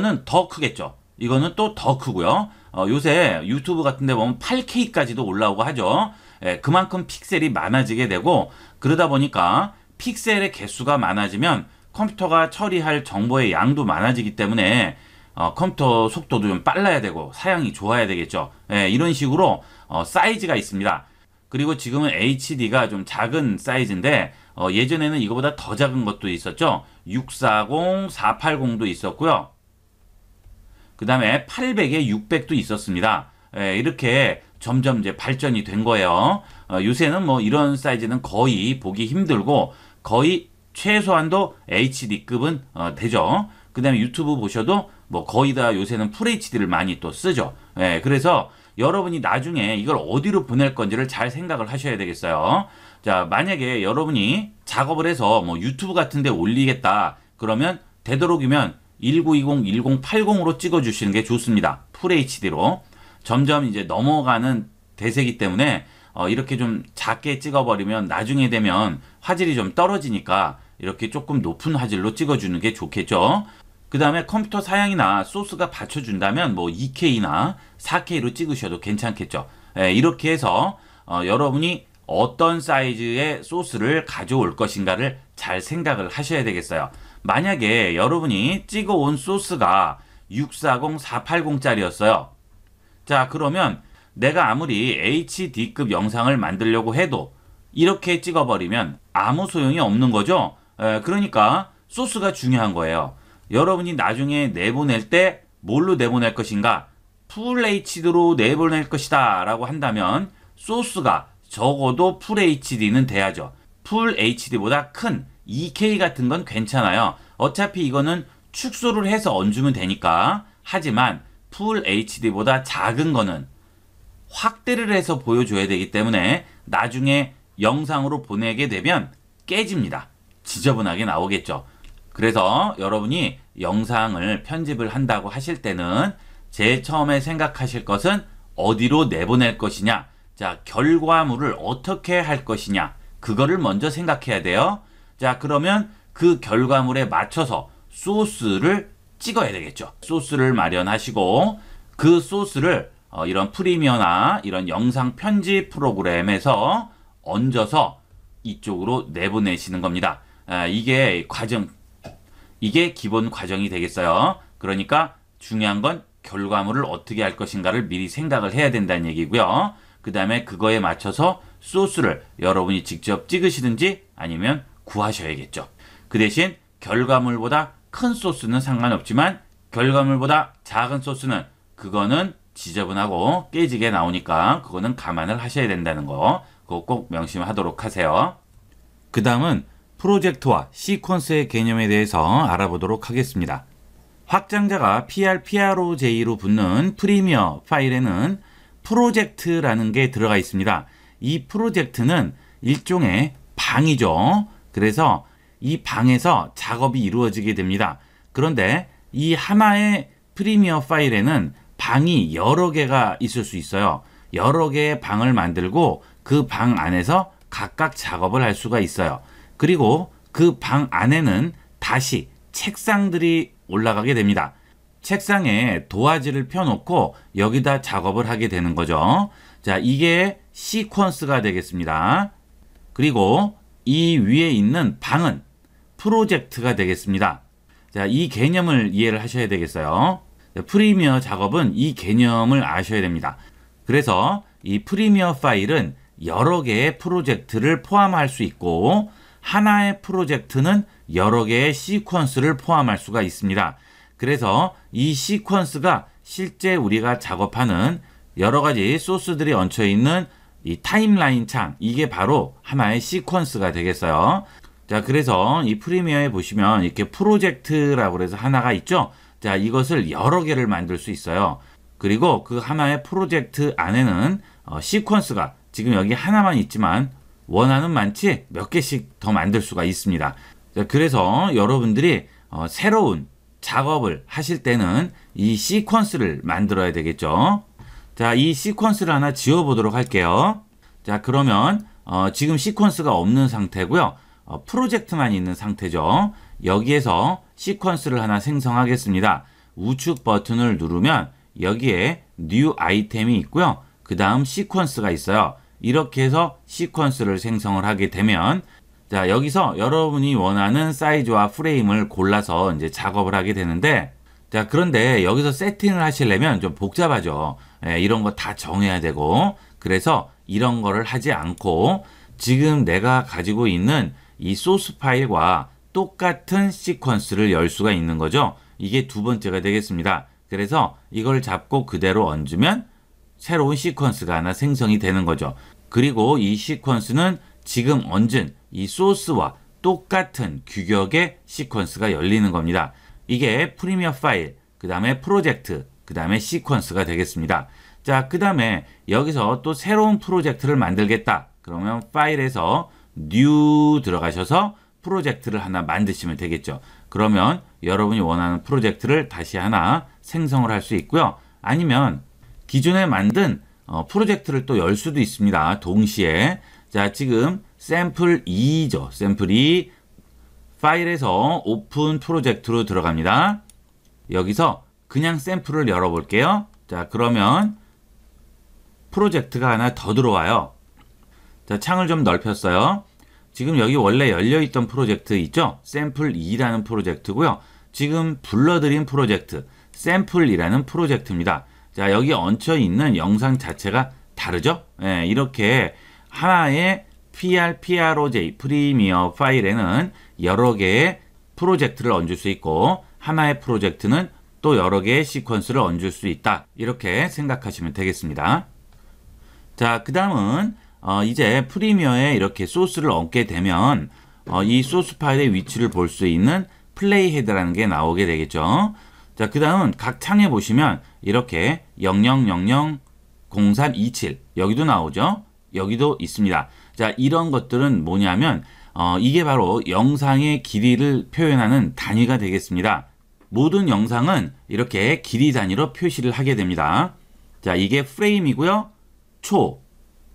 이거는 더 크겠죠. 이거는 또 더 크고요. 어, 요새 유튜브 같은 데 보면 8K까지도 올라오고 하죠. 예, 그만큼 픽셀이 많아지게 되고 그러다 보니까 픽셀의 개수가 많아지면 컴퓨터가 처리할 정보의 양도 많아지기 때문에 어, 컴퓨터 속도도 좀 빨라야 되고 사양이 좋아야 되겠죠. 예, 이런 식으로 어, 사이즈가 있습니다. 그리고 지금은 HD가 좀 작은 사이즈인데 어, 예전에는 이거보다 더 작은 것도 있었죠. 640, 480도 있었고요. 그 다음에 800에 600도 있었습니다. 예, 이렇게 점점 이제 발전이 된 거예요. 어, 요새는 뭐 이런 사이즈는 거의 보기 힘들고 거의 최소한도 HD급은 어, 되죠. 그 다음에 유튜브 보셔도 뭐 거의 다 요새는 FHD를 많이 또 쓰죠. 예, 그래서 여러분이 나중에 이걸 어디로 보낼 건지를 잘 생각을 하셔야 되겠어요. 자 만약에 여러분이 작업을 해서 뭐 유튜브 같은 데 올리겠다 그러면 되도록이면 1920, 1080으로 찍어주시는 게 좋습니다. FHD로. 점점 이제 넘어가는 대세기 이 때문에 어, 이렇게 좀 작게 찍어버리면 나중에 되면 화질이 좀 떨어지니까 이렇게 조금 높은 화질로 찍어주는 게 좋겠죠. 그 다음에 컴퓨터 사양이나 소스가 받쳐준다면 뭐 2K나 4K로 찍으셔도 괜찮겠죠. 예, 이렇게 해서 어, 여러분이 어떤 사이즈의 소스를 가져올 것인가를 잘 생각을 하셔야 되겠어요. 만약에 여러분이 찍어온 소스가 640480짜리였어요. 자 그러면 내가 아무리 HD급 영상을 만들려고 해도 이렇게 찍어버리면 아무 소용이 없는 거죠. 에, 그러니까 소스가 중요한 거예요. 여러분이 나중에 내보낼 때 뭘로 내보낼 것인가? 풀 HD로 내보낼 것이다 라고 한다면 소스가 적어도 풀 h d 는 돼야죠. 풀 h d 보다큰 2K e 같은 건 괜찮아요. 어차피 이거는 축소를 해서 얹으면 되니까. 하지만 풀 h d 보다 작은 거는 확대를 해서 보여줘야 되기 때문에 나중에 영상으로 보내게 되면 깨집니다. 지저분하게 나오겠죠. 그래서 여러분이 영상을 편집을 한다고 하실 때는 제일 처음에 생각하실 것은 어디로 내보낼 것이냐 자, 결과물을 어떻게 할 것이냐. 그거를 먼저 생각해야 돼요. 자, 그러면 그 결과물에 맞춰서 소스를 찍어야 되겠죠. 소스를 마련하시고 그 소스를 어, 이런 프리미어나 이런 영상 편집 프로그램에서 얹어서 이쪽으로 내보내시는 겁니다. 아, 이게 과정, 이게 기본 과정이 되겠어요. 그러니까 중요한 건 결과물을 어떻게 할 것인가를 미리 생각을 해야 된다는 얘기고요. 그 다음에 그거에 맞춰서 소스를 여러분이 직접 찍으시든지 아니면 구하셔야겠죠. 그 대신 결과물보다 큰 소스는 상관없지만 결과물보다 작은 소스는 그거는 지저분하고 깨지게 나오니까 그거는 감안을 하셔야 된다는 거 그거 꼭 명심하도록 하세요. 그 다음은 프로젝트와 시퀀스의 개념에 대해서 알아보도록 하겠습니다. 확장자가 PR, PROJ로 붙는 프리미어 파일에는 프로젝트라는 게 들어가 있습니다. 이 프로젝트는 일종의 방이죠. 그래서 이 방에서 작업이 이루어지게 됩니다. 그런데 이 하나의 프리미어 파일에는 방이 여러 개가 있을 수 있어요. 여러 개의 방을 만들고 그 방 안에서 각각 작업을 할 수가 있어요. 그리고 그 방 안에는 다시 책상들이 올라가게 됩니다. 책상에 도화지를 펴놓고 여기다 작업을 하게 되는 거죠. 자, 이게 시퀀스가 되겠습니다. 그리고 이 위에 있는 방은 프로젝트가 되겠습니다. 자, 이 개념을 이해를 하셔야 되겠어요. 프리미어 작업은 이 개념을 아셔야 됩니다. 그래서 이 프리미어 파일은 여러 개의 프로젝트를 포함할 수 있고 하나의 프로젝트는 여러 개의 시퀀스를 포함할 수가 있습니다. 그래서 이 시퀀스가 실제 우리가 작업하는 여러 가지 소스들이 얹혀 있는 이 타임라인 창 이게 바로 하나의 시퀀스가 되겠어요 자 그래서 이 프리미어에 보시면 이렇게 프로젝트라고 해서 하나가 있죠 자 이것을 여러 개를 만들 수 있어요 그리고 그 하나의 프로젝트 안에는 어, 시퀀스가 지금 여기 하나만 있지만 원하는 만치 몇 개씩 더 만들 수가 있습니다 자 그래서 여러분들이 어, 새로운 작업을 하실 때는 이 시퀀스를 만들어야 되겠죠. 자, 이 시퀀스를 하나 지워보도록 할게요. 자, 그러면 어, 지금 시퀀스가 없는 상태고요. 어, 프로젝트만 있는 상태죠. 여기에서 시퀀스를 하나 생성하겠습니다. 우측 버튼을 누르면 여기에 뉴 아이템이 있고요. 그 다음 시퀀스가 있어요. 이렇게 해서 시퀀스를 생성을 하게 되면 자, 여기서 여러분이 원하는 사이즈와 프레임을 골라서 이제 작업을 하게 되는데 자, 그런데 여기서 세팅을 하시려면 좀 복잡하죠. 예, 이런 거 다 정해야 되고 그래서 이런 거를 하지 않고 지금 내가 가지고 있는 이 소스 파일과 똑같은 시퀀스를 열 수가 있는 거죠. 이게 두 번째가 되겠습니다. 그래서 이걸 잡고 그대로 얹으면 새로운 시퀀스가 하나 생성이 되는 거죠. 그리고 이 시퀀스는 지금 얹은 이 소스와 똑같은 규격의 시퀀스가 열리는 겁니다. 이게 프리미어 파일, 그 다음에 프로젝트, 그 다음에 시퀀스가 되겠습니다. 자, 그 다음에 여기서 또 새로운 프로젝트를 만들겠다. 그러면 파일에서 new 들어가셔서 프로젝트를 하나 만드시면 되겠죠. 그러면 여러분이 원하는 프로젝트를 다시 하나 생성을 할 수 있고요. 아니면 기존에 만든 어, 프로젝트를 또 열 수도 있습니다. 동시에. 자, 지금 샘플 2죠. 샘플 2 e. 파일에서 오픈 프로젝트로 들어갑니다. 여기서 그냥 샘플을 열어볼게요. 자 그러면 프로젝트가 하나 더 들어와요. 자 창을 좀 넓혔어요. 지금 여기 원래 열려있던 프로젝트 있죠? 샘플 2라는 프로젝트고요. 지금 불러드린 프로젝트, 샘플이라는 프로젝트입니다. 자 여기 얹혀있는 영상 자체가 다르죠? 예, 이렇게 하나의 PRPROJ 프리미어 파일에는 여러 개의 프로젝트를 얹을 수 있고 하나의 프로젝트는 또 여러 개의 시퀀스를 얹을 수 있다 이렇게 생각하시면 되겠습니다 자그 다음은 어, 이제 프리미어에 이렇게 소스를 얹게 되면 어, 이 소스 파일의 위치를 볼 수 있는 플레이 헤드라는 게 나오게 되겠죠 자그 다음 은각 창에 보시면 이렇게 00000327 여기도 나오죠 여기도 있습니다 자, 이런 것들은 뭐냐면 어, 이게 바로 영상의 길이를 표현하는 단위가 되겠습니다. 모든 영상은 이렇게 길이 단위로 표시를 하게 됩니다. 자, 이게 프레임이고요. 초,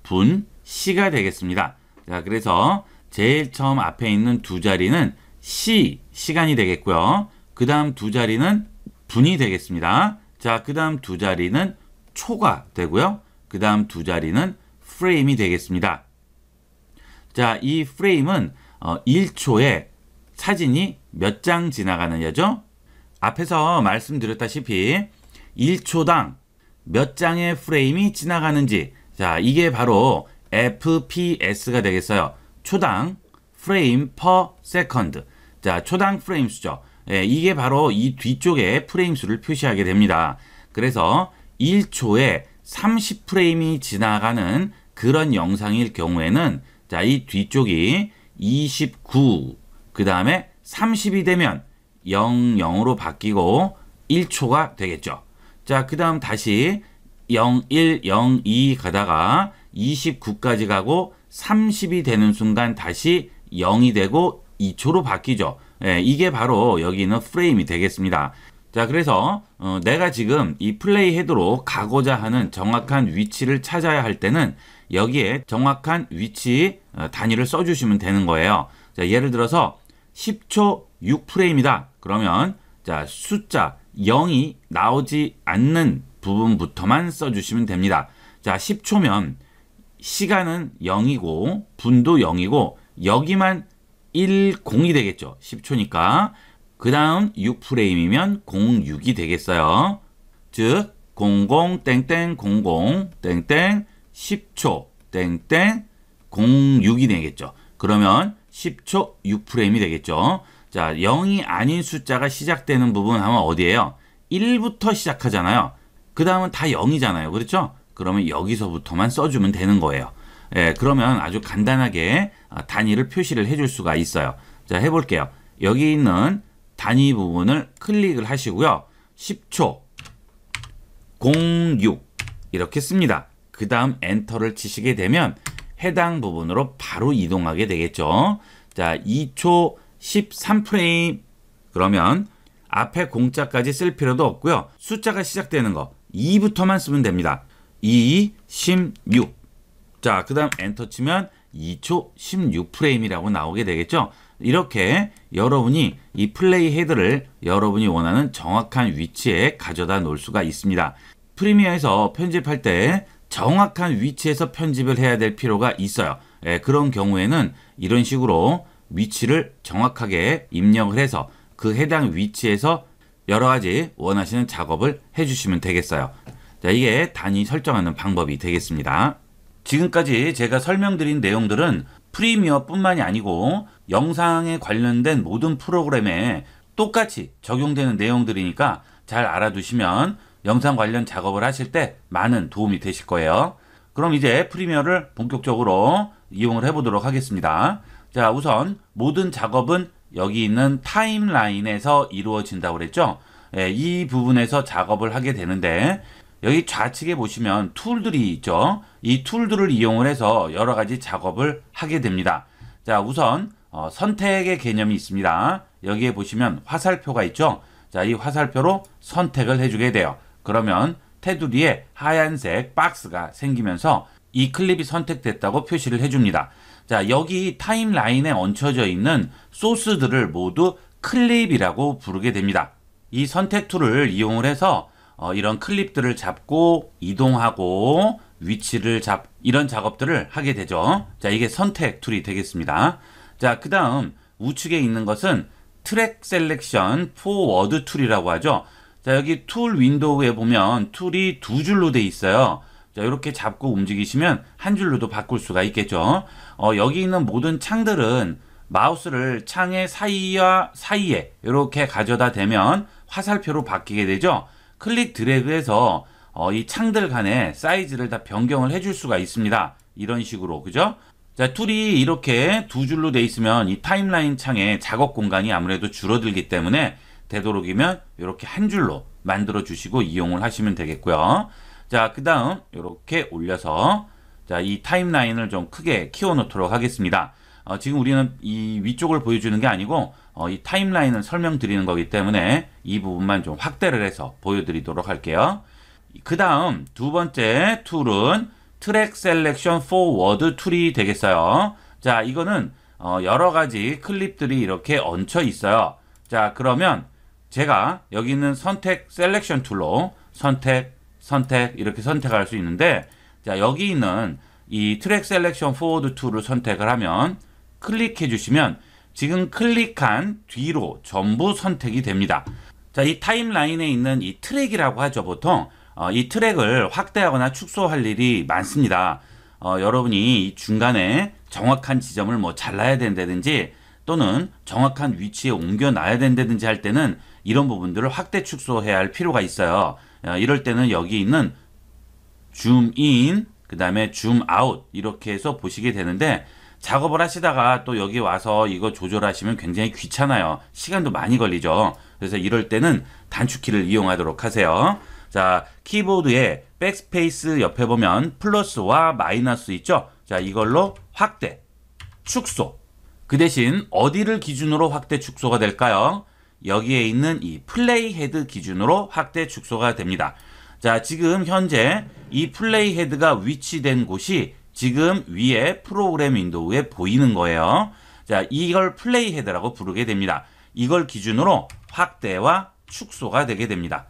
분, 시가 되겠습니다. 자, 그래서 제일 처음 앞에 있는 두 자리는 시, 시간이 되겠고요. 그 다음 두 자리는 분이 되겠습니다. 자, 그 다음 두 자리는 초가 되고요. 그 다음 두 자리는 프레임이 되겠습니다. 자, 이 프레임은 어, 1초에 사진이 몇 장 지나가느냐죠? 앞에서 말씀드렸다시피 1초당 몇 장의 프레임이 지나가는지 자 이게 바로 FPS가 되겠어요. 초당 프레임 퍼 세컨드 자 초당 프레임 수죠. 예, 이게 바로 이 뒤쪽에 프레임 수를 표시하게 됩니다. 그래서 1초에 30프레임이 지나가는 그런 영상일 경우에는 자, 이 뒤쪽이 29, 그 다음에 30이 되면 0, 0으로 바뀌고 1초가 되겠죠. 자, 그 다음 다시 0, 1, 0, 2 가다가 29까지 가고 30이 되는 순간 다시 0이 되고 2초로 바뀌죠. 예, 이게 바로 여기 있는 프레임이 되겠습니다. 자, 그래서 어, 내가 지금 이 플레이 헤드로 가고자 하는 정확한 위치를 찾아야 할 때는 여기에 정확한 위치 어, 단위를 써주시면 되는 거예요. 자, 예를 들어서 10초 6프레임이다. 그러면 자, 숫자 0이 나오지 않는 부분부터만 써주시면 됩니다. 자, 10초면 시간은 0이고 분도 0이고 여기만 10이 되겠죠. 10초니까. 그 다음 6프레임이면 06이 되겠어요. 즉 00땡땡00 땡땡 10초 땡땡 06이 되겠죠. 그러면 10초 6프레임이 되겠죠. 자, 0이 아닌 숫자가 시작되는 부분 하면 어디예요? 1부터 시작하잖아요. 그 다음은 다 0이잖아요. 그렇죠? 그러면 여기서부터만 써주면 되는 거예요. 예, 그러면 아주 간단하게 아, 단위를 표시를 해줄 수가 있어요. 자, 해볼게요. 여기 있는 단위 부분을 클릭을 하시고요. 10초, 06 이렇게 씁니다. 그 다음 엔터를 치시게 되면 해당 부분으로 바로 이동하게 되겠죠. 자, 2초 13프레임 그러면 앞에 공짜까지 쓸 필요도 없고요. 숫자가 시작되는 거 2부터만 쓰면 됩니다. 2, 16. 자, 그 다음 엔터 치면 2초 16프레임이라고 나오게 되겠죠. 이렇게 여러분이 이 플레이 헤드를 여러분이 원하는 정확한 위치에 가져다 놓을 수가 있습니다. 프리미어에서 편집할 때 정확한 위치에서 편집을 해야 될 필요가 있어요. 예, 그런 경우에는 이런 식으로 위치를 정확하게 입력을 해서 그 해당 위치에서 여러 가지 원하시는 작업을 해주시면 되겠어요. 자, 이게 단위 설정하는 방법이 되겠습니다. 지금까지 제가 설명드린 내용들은 프리미어 뿐만이 아니고 영상에 관련된 모든 프로그램에 똑같이 적용되는 내용들이니까 잘 알아두시면 영상 관련 작업을 하실 때 많은 도움이 되실 거예요. 그럼 이제 프리미어를 본격적으로 이용을 해보도록 하겠습니다. 자, 우선 모든 작업은 여기 있는 타임라인에서 이루어진다고 그랬죠? 예, 이 부분에서 작업을 하게 되는데 여기 좌측에 보시면 툴들이 있죠. 이 툴들을 이용을 해서 여러 가지 작업을 하게 됩니다. 자, 우선 어, 선택의 개념이 있습니다. 여기에 보시면 화살표가 있죠. 자, 이 화살표로 선택을 해주게 돼요. 그러면 테두리에 하얀색 박스가 생기면서 이 클립이 선택됐다고 표시를 해줍니다. 자, 여기 타임라인에 얹혀져 있는 소스들을 모두 클립이라고 부르게 됩니다. 이 선택 툴을 이용을 해서 어, 이런 클립들을 잡고 이동하고 위치를 잡 이런 작업들을 하게 되죠. 자, 이게 선택 툴이 되겠습니다. 자, 그 다음 우측에 있는 것은 트랙 셀렉션 포워드 툴이라고 하죠. 자, 여기 툴 윈도우에 보면 툴이 두 줄로 돼 있어요. 자, 이렇게 잡고 움직이시면 한 줄로도 바꿀 수가 있겠죠. 어, 여기 있는 모든 창들은 마우스를 창의 사이와 사이에 이렇게 가져다 대면 화살표로 바뀌게 되죠. 클릭 드래그해서 어, 이 창들 간에 사이즈를 다 변경을 해 줄 수가 있습니다. 이런 식으로 그죠? 자 툴이 이렇게 두 줄로 돼 있으면 이 타임라인 창의 작업 공간이 아무래도 줄어들기 때문에 되도록이면 이렇게 한 줄로 만들어 주시고 이용을 하시면 되겠고요. 자, 그 다음 이렇게 올려서 자, 이 타임라인을 좀 크게 키워놓도록 하겠습니다. 어, 지금 우리는 이 위쪽을 보여주는 게 아니고 어, 이 타임라인을 설명드리는 거기 때문에 이 부분만 좀 확대를 해서 보여드리도록 할게요. 그 다음 두 번째 툴은 트랙 셀렉션 포워드 툴이 되겠어요. 자, 이거는 어, 여러 가지 클립들이 이렇게 얹혀 있어요. 자, 그러면 제가 여기 있는 선택 셀렉션 툴로 선택, 선택 이렇게 선택할 수 있는데 자 여기 있는 이 트랙 셀렉션 포워드 툴을 선택을 하면 클릭해 주시면 지금 클릭한 뒤로 전부 선택이 됩니다. 자, 이 타임라인에 있는 이 트랙이라고 하죠. 보통 어, 이 트랙을 확대하거나 축소할 일이 많습니다. 어, 여러분이 중간에 정확한 지점을 뭐 잘라야 된다든지 또는 정확한 위치에 옮겨 놔야 된다든지 할 때는 이런 부분들을 확대 축소해야 할 필요가 있어요. 어, 이럴 때는 여기 있는 줌인 그 다음에 줌아웃 이렇게 해서 보시게 되는데 작업을 하시다가 또 여기 와서 이거 조절하시면 굉장히 귀찮아요. 시간도 많이 걸리죠. 그래서 이럴 때는 단축키를 이용하도록 하세요. 자, 키보드에 백스페이스 옆에 보면 플러스와 마이너스 있죠? 자, 이걸로 확대, 축소. 그 대신 어디를 기준으로 확대, 축소가 될까요? 여기에 있는 이 플레이 헤드 기준으로 확대 축소가 됩니다. 자, 지금 현재 이 플레이 헤드가 위치된 곳이 지금 위에 프로그램 윈도우에 보이는 거예요. 자, 이걸 플레이 헤드라고 부르게 됩니다. 이걸 기준으로 확대와 축소가 되게 됩니다.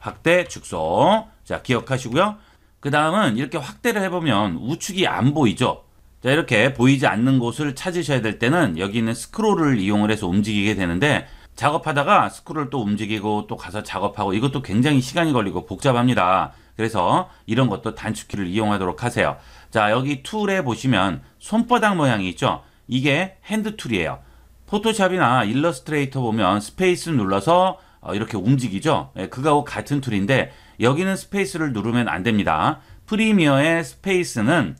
확대, 축소. 자, 기억하시고요. 그 다음은 이렇게 확대를 해보면 우측이 안 보이죠? 자, 이렇게 보이지 않는 곳을 찾으셔야 될 때는 여기 있는 스크롤을 이용을 해서 움직이게 되는데 작업하다가 스크롤 또 움직이고 또 가서 작업하고 이것도 굉장히 시간이 걸리고 복잡합니다. 그래서 이런 것도 단축키를 이용하도록 하세요. 자 여기 툴에 보시면 손바닥 모양이 있죠. 이게 핸드 툴이에요. 포토샵이나 일러스트레이터 보면 스페이스 눌러서 어, 이렇게 움직이죠. 예, 그거하고 같은 툴인데 여기는 스페이스를 누르면 안 됩니다. 프리미어의 스페이스는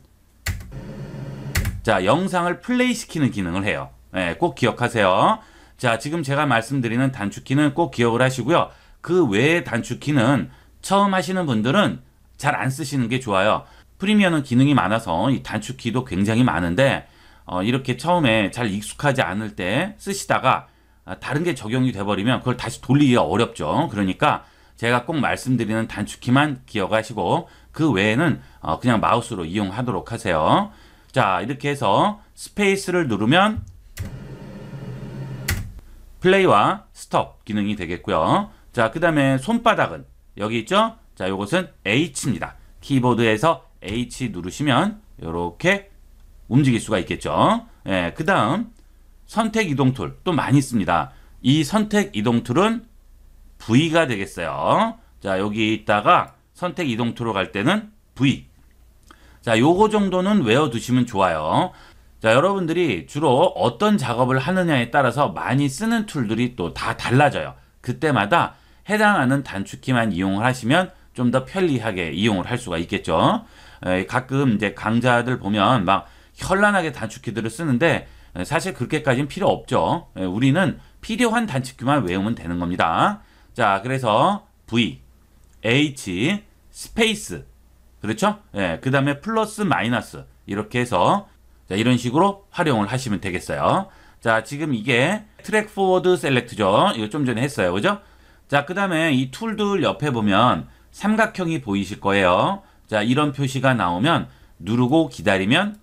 자 영상을 플레이 시키는 기능을 해요. 예, 꼭 기억하세요. 자, 지금 제가 말씀드리는 단축키는 꼭 기억을 하시고요. 그외에 단축키는 처음 하시는 분들은 잘 안 쓰시는 게 좋아요. 프리미어는 기능이 많아서 이 단축키도 굉장히 많은데 어, 이렇게 처음에 잘 익숙하지 않을 때 쓰시다가 아, 다른 게 적용이 돼버리면 그걸 다시 돌리기가 어렵죠. 그러니까 제가 꼭 말씀드리는 단축키만 기억하시고 그 외에는 어, 그냥 마우스로 이용하도록 하세요. 자 이렇게 해서 스페이스를 누르면 플레이와 스톱 기능이 되겠고요. 자, 그 다음에 손바닥은 여기 있죠? 자, 요것은 H입니다. 키보드에서 H 누르시면 이렇게 움직일 수가 있겠죠. 예, 그 다음 선택 이동 툴 또 많이 있습니다. 이 선택 이동 툴은 V가 되겠어요. 자, 여기 있다가 선택 이동 툴로 갈 때는 V. 자, 요거 정도는 외워두시면 좋아요. 자, 여러분들이 주로 어떤 작업을 하느냐에 따라서 많이 쓰는 툴들이 또 다 달라져요. 그때마다 해당하는 단축키만 이용을 하시면 좀 더 편리하게 이용을 할 수가 있겠죠. 가끔 이제 강좌들 보면 막 현란하게 단축키들을 쓰는데 사실 그렇게까지는 필요 없죠. 우리는 필요한 단축키만 외우면 되는 겁니다. 자, 그래서 V, H, 스페이스, 그렇죠? 예, 그 다음에 플러스 마이너스 이렇게 해서 자, 이런 식으로 활용을 하시면 되겠어요. 자, 지금 이게 트랙 포워드 셀렉트죠. 이거 좀 전에 했어요. 그죠? 자, 그 다음에 이 툴들 옆에 보면 삼각형이 보이실 거예요. 자, 이런 표시가 나오면 누르고 기다리면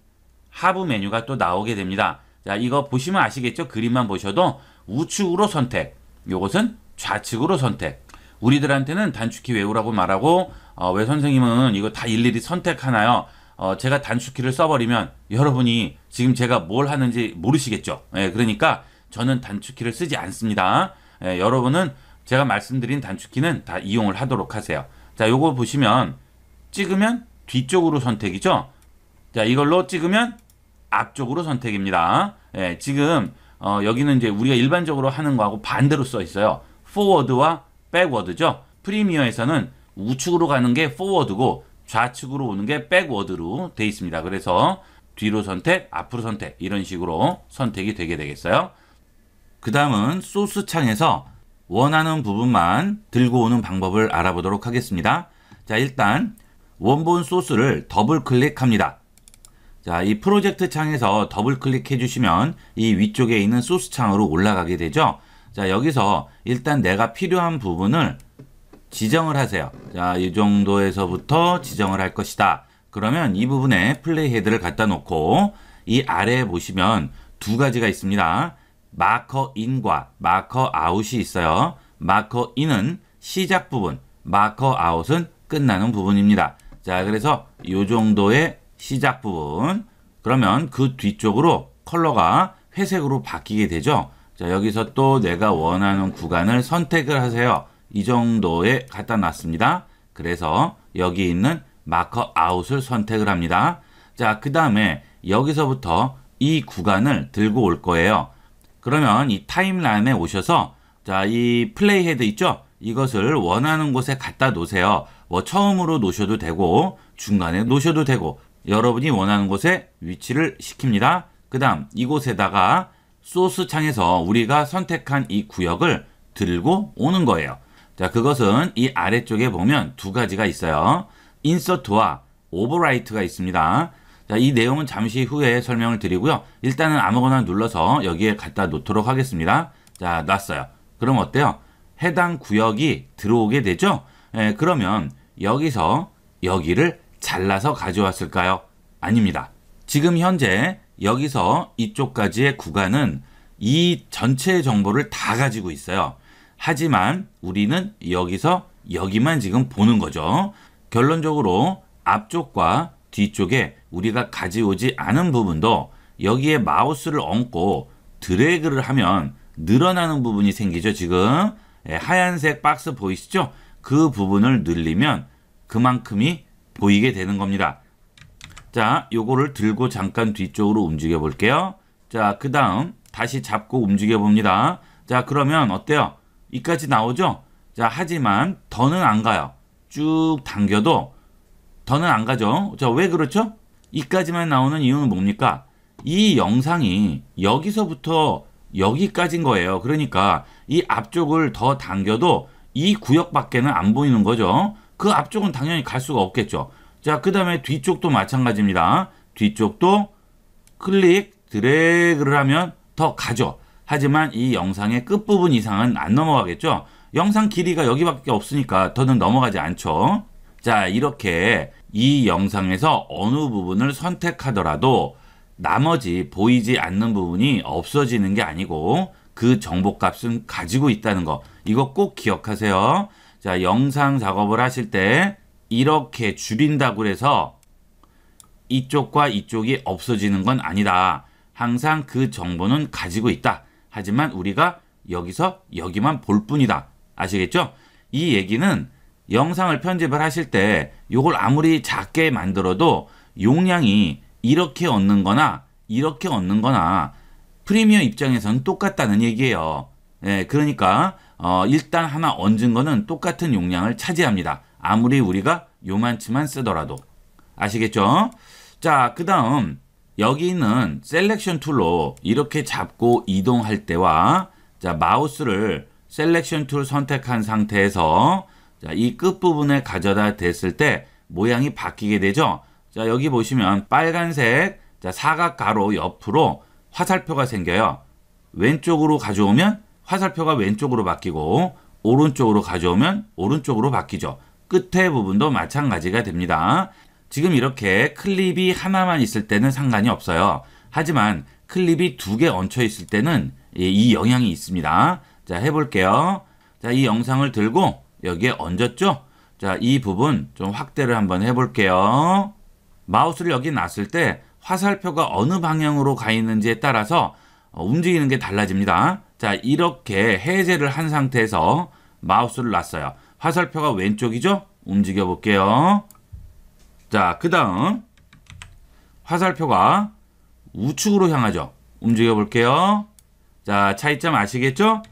하부 메뉴가 또 나오게 됩니다. 자, 이거 보시면 아시겠죠? 그림만 보셔도 우측으로 선택, 요것은 좌측으로 선택. 우리들한테는 단축키 외우라고 말하고 어, 왜 선생님은 이거 다 일일이 선택하나요? 어, 제가 단축키를 써버리면 여러분이 지금 제가 뭘 하는지 모르시겠죠. 예, 그러니까 저는 단축키를 쓰지 않습니다. 예, 여러분은 제가 말씀드린 단축키는 다 이용을 하도록 하세요. 자, 요거 보시면 찍으면 뒤쪽으로 선택이죠. 자, 이걸로 찍으면 앞쪽으로 선택입니다. 예, 지금 어, 여기는 이제 우리가 일반적으로 하는 거하고 반대로 써 있어요. forward와 backward죠. 프리미어에서는 우측으로 가는 게 forward고 좌측으로 오는 게 백워드로 돼 있습니다. 그래서 뒤로 선택, 앞으로 선택 이런 식으로 선택이 되게 되겠어요. 그 다음은 소스 창에서 원하는 부분만 들고 오는 방법을 알아보도록 하겠습니다. 자 일단 원본 소스를 더블 클릭합니다. 자, 이 프로젝트 창에서 더블 클릭해 주시면 이 위쪽에 있는 소스 창으로 올라가게 되죠. 자, 여기서 일단 내가 필요한 부분을 지정을 하세요. 자, 이 정도에서부터 지정을 할 것이다. 그러면 이 부분에 플레이 헤드를 갖다 놓고 이 아래에 보시면 두 가지가 있습니다. 마커 인과 마커 아웃이 있어요. 마커 인은 시작 부분, 마커 아웃은 끝나는 부분입니다. 자, 그래서 이 정도의 시작 부분. 그러면 그 뒤쪽으로 컬러가 회색으로 바뀌게 되죠. 자, 여기서 또 내가 원하는 구간을 선택을 하세요. 이 정도에 갖다 놨습니다. 그래서 여기 있는 마커 아웃을 선택을 합니다. 자, 그 다음에 여기서부터 이 구간을 들고 올 거예요. 그러면 이 타임라인에 오셔서 자, 이 플레이 헤드 있죠? 이것을 원하는 곳에 갖다 놓으세요. 뭐 처음으로 놓으셔도 되고 중간에 놓으셔도 되고 여러분이 원하는 곳에 위치를 시킵니다. 그 다음 이곳에다가 소스 창에서 우리가 선택한 이 구역을 들고 오는 거예요. 자, 그것은 이 아래쪽에 보면 두 가지가 있어요. 인서트와 오버라이트가 있습니다. 자, 이 내용은 잠시 후에 설명을 드리고요. 일단은 아무거나 눌러서 여기에 갖다 놓도록 하겠습니다. 자, 놨어요. 그럼 어때요? 해당 구역이 들어오게 되죠? 예, 그러면 여기서 여기를 잘라서 가져왔을까요? 아닙니다. 지금 현재 여기서 이쪽까지의 구간은 이 전체 정보를 다 가지고 있어요. 하지만 우리는 여기서 여기만 지금 보는 거죠. 결론적으로 앞쪽과 뒤쪽에 우리가 가져오지 않은 부분도 여기에 마우스를 얹고 드래그를 하면 늘어나는 부분이 생기죠. 지금 예, 하얀색 박스 보이시죠? 그 부분을 늘리면 그만큼이 보이게 되는 겁니다. 자, 요거를 들고 잠깐 뒤쪽으로 움직여 볼게요. 자, 그 다음 다시 잡고 움직여 봅니다. 자, 그러면 어때요? 이까지 나오죠? 자, 하지만 더는 안 가요. 쭉 당겨도 더는 안 가죠. 자, 왜 그렇죠? 이까지만 나오는 이유는 뭡니까? 이 영상이 여기서부터 여기까지인 거예요. 그러니까 이 앞쪽을 더 당겨도 이 구역밖에는 안 보이는 거죠. 그 앞쪽은 당연히 갈 수가 없겠죠. 자, 그 다음에 뒤쪽도 마찬가지입니다. 뒤쪽도 클릭, 드래그를 하면 더 가죠. 하지만 이 영상의 끝부분 이상은 안 넘어가겠죠. 영상 길이가 여기밖에 없으니까 더는 넘어가지 않죠. 자 이렇게 이 영상에서 어느 부분을 선택하더라도 나머지 보이지 않는 부분이 없어지는 게 아니고 그 정보값은 가지고 있다는 거 이거 꼭 기억하세요. 자 영상 작업을 하실 때 이렇게 줄인다고 해서 이쪽과 이쪽이 없어지는 건 아니다. 항상 그 정보는 가지고 있다. 하지만 우리가 여기서 여기만 볼 뿐이다. 아시겠죠? 이 얘기는 영상을 편집을 하실 때 이걸 아무리 작게 만들어도 용량이 이렇게 얻는 거나 이렇게 얻는 거나 프리미어 입장에서는 똑같다는 얘기예요. 예, 그러니까 어, 일단 하나 얹은 거는 똑같은 용량을 차지합니다. 아무리 우리가 요만치만 쓰더라도. 아시겠죠? 자, 그 다음 여기 있는 셀렉션 툴로 이렇게 잡고 이동할 때와 자, 마우스를 셀렉션 툴 선택한 상태에서 자, 이 끝부분에 가져다 댔을 때 모양이 바뀌게 되죠. 자, 여기 보시면 빨간색 자, 사각 가로 옆으로 화살표가 생겨요. 왼쪽으로 가져오면 화살표가 왼쪽으로 바뀌고 오른쪽으로 가져오면 오른쪽으로 바뀌죠. 끝에 부분도 마찬가지가 됩니다. 지금 이렇게 클립이 하나만 있을 때는 상관이 없어요. 하지만 클립이 두 개 얹혀 있을 때는 이 영향이 있습니다. 자, 해볼게요. 자, 이 영상을 들고 여기에 얹었죠? 자, 이 부분 좀 확대를 한번 해볼게요. 마우스를 여기 놨을 때 화살표가 어느 방향으로 가 있는지에 따라서 어, 움직이는 게 달라집니다. 자, 이렇게 해제를 한 상태에서 마우스를 놨어요. 화살표가 왼쪽이죠? 움직여 볼게요. 자, 그 다음 화살표가 우측으로 향하죠. 움직여 볼게요. 자, 차이점 아시겠죠?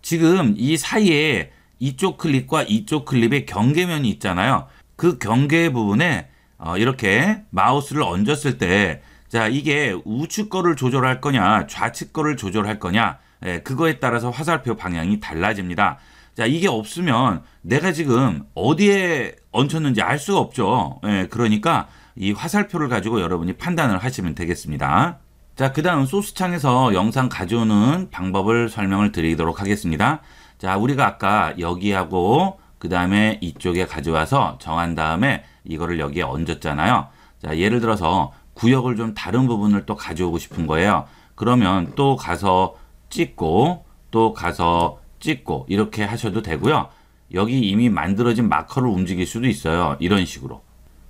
지금 이 사이에 이쪽 클립과 이쪽 클립의 경계면이 있잖아요. 그 경계 부분에 어, 이렇게 마우스를 얹었을 때, 자, 이게 우측 거를 조절할 거냐, 좌측 거를 조절할 거냐, 예, 그거에 따라서 화살표 방향이 달라집니다. 자, 이게 없으면 내가 지금 어디에 얹혔는지 알 수가 없죠. 예, 그러니까 이 화살표를 가지고 여러분이 판단을 하시면 되겠습니다. 자, 그 다음 소스창에서 영상 가져오는 방법을 설명을 드리도록 하겠습니다. 자, 우리가 아까 여기하고 그 다음에 이쪽에 가져와서 정한 다음에 이거를 여기에 얹었잖아요. 자, 예를 들어서 구역을 좀 다른 부분을 또 가져오고 싶은 거예요. 그러면 또 가서 찍고 또 가서 찍고 이렇게 하셔도 되고요. 여기 이미 만들어진 마커를 움직일 수도 있어요. 이런 식으로.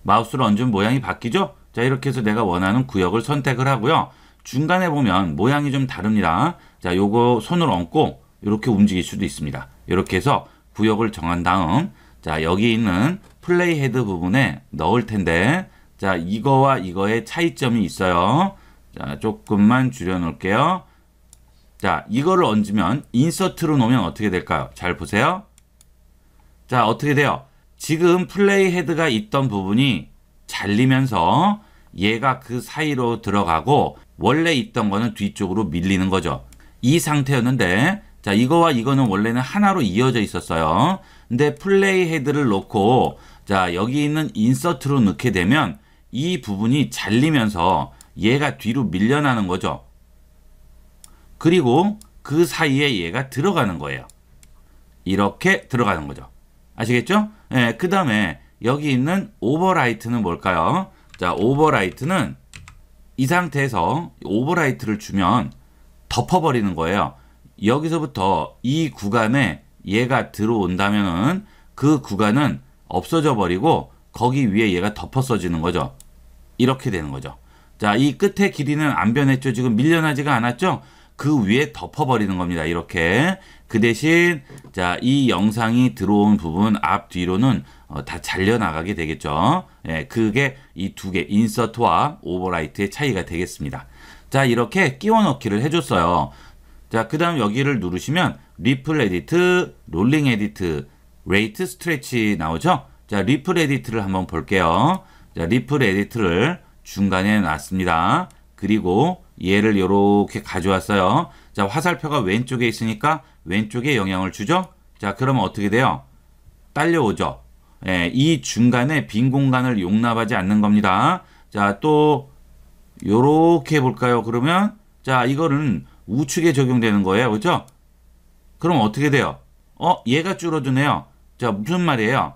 마우스를 얹은 모양이 바뀌죠? 자 이렇게 해서 내가 원하는 구역을 선택을 하고요. 중간에 보면 모양이 좀 다릅니다. 자 요거 손을 얹고 이렇게 움직일 수도 있습니다. 이렇게 해서 구역을 정한 다음 자 여기 있는 플레이 헤드 부분에 넣을 텐데 자 이거와 이거의 차이점이 있어요. 자 조금만 줄여 놓을게요. 자, 이거를 얹으면 인서트로 놓으면 어떻게 될까요? 잘 보세요. 자, 어떻게 돼요? 지금 플레이 헤드가 있던 부분이 잘리면서 얘가 그 사이로 들어가고 원래 있던 거는 뒤쪽으로 밀리는 거죠. 이 상태였는데 자, 이거와 이거는 원래는 하나로 이어져 있었어요. 근데 플레이 헤드를 놓고 자, 여기 있는 인서트로 넣게 되면 이 부분이 잘리면서 얘가 뒤로 밀려나는 거죠. 그리고 그 사이에 얘가 들어가는 거예요. 이렇게 들어가는 거죠. 아시겠죠? 예, 그 다음에 여기 있는 오버라이트는 뭘까요? 자, 오버라이트는 이 상태에서 오버라이트를 주면 덮어버리는 거예요. 여기서부터 이 구간에 얘가 들어온다면은 그 구간은 없어져 버리고 거기 위에 얘가 덮어 써지는 거죠. 이렇게 되는 거죠. 자, 이 끝에 길이는 안 변했죠. 지금 밀려나지가 않았죠? 그 위에 덮어버리는 겁니다. 이렇게. 그 대신 자이 영상이 들어온 부분 앞 뒤로는 어, 다 잘려나가게 되겠죠. 예, 그게 이 두 개 인서트와 오버라이트의 차이가 되겠습니다. 자 이렇게 끼워넣기를 해줬어요. 자 그 다음 여기를 누르시면 리플 에디트, 롤링 에디트, 레이트 스트레치 나오죠. 자 리플 에디트를 한번 볼게요. 자 리플 에디트를 중간에 놨습니다. 그리고 얘를 이렇게 가져왔어요. 자, 화살표가 왼쪽에 있으니까 왼쪽에 영향을 주죠. 자, 그러면 어떻게 돼요? 딸려오죠. 예, 이 중간에 빈 공간을 용납하지 않는 겁니다. 자, 또이렇게 볼까요? 그러면 자, 이거는 우측에 적용되는 거예요. 그렇죠? 그럼 어떻게 돼요? 어, 얘가 줄어드네요. 자, 무슨 말이에요?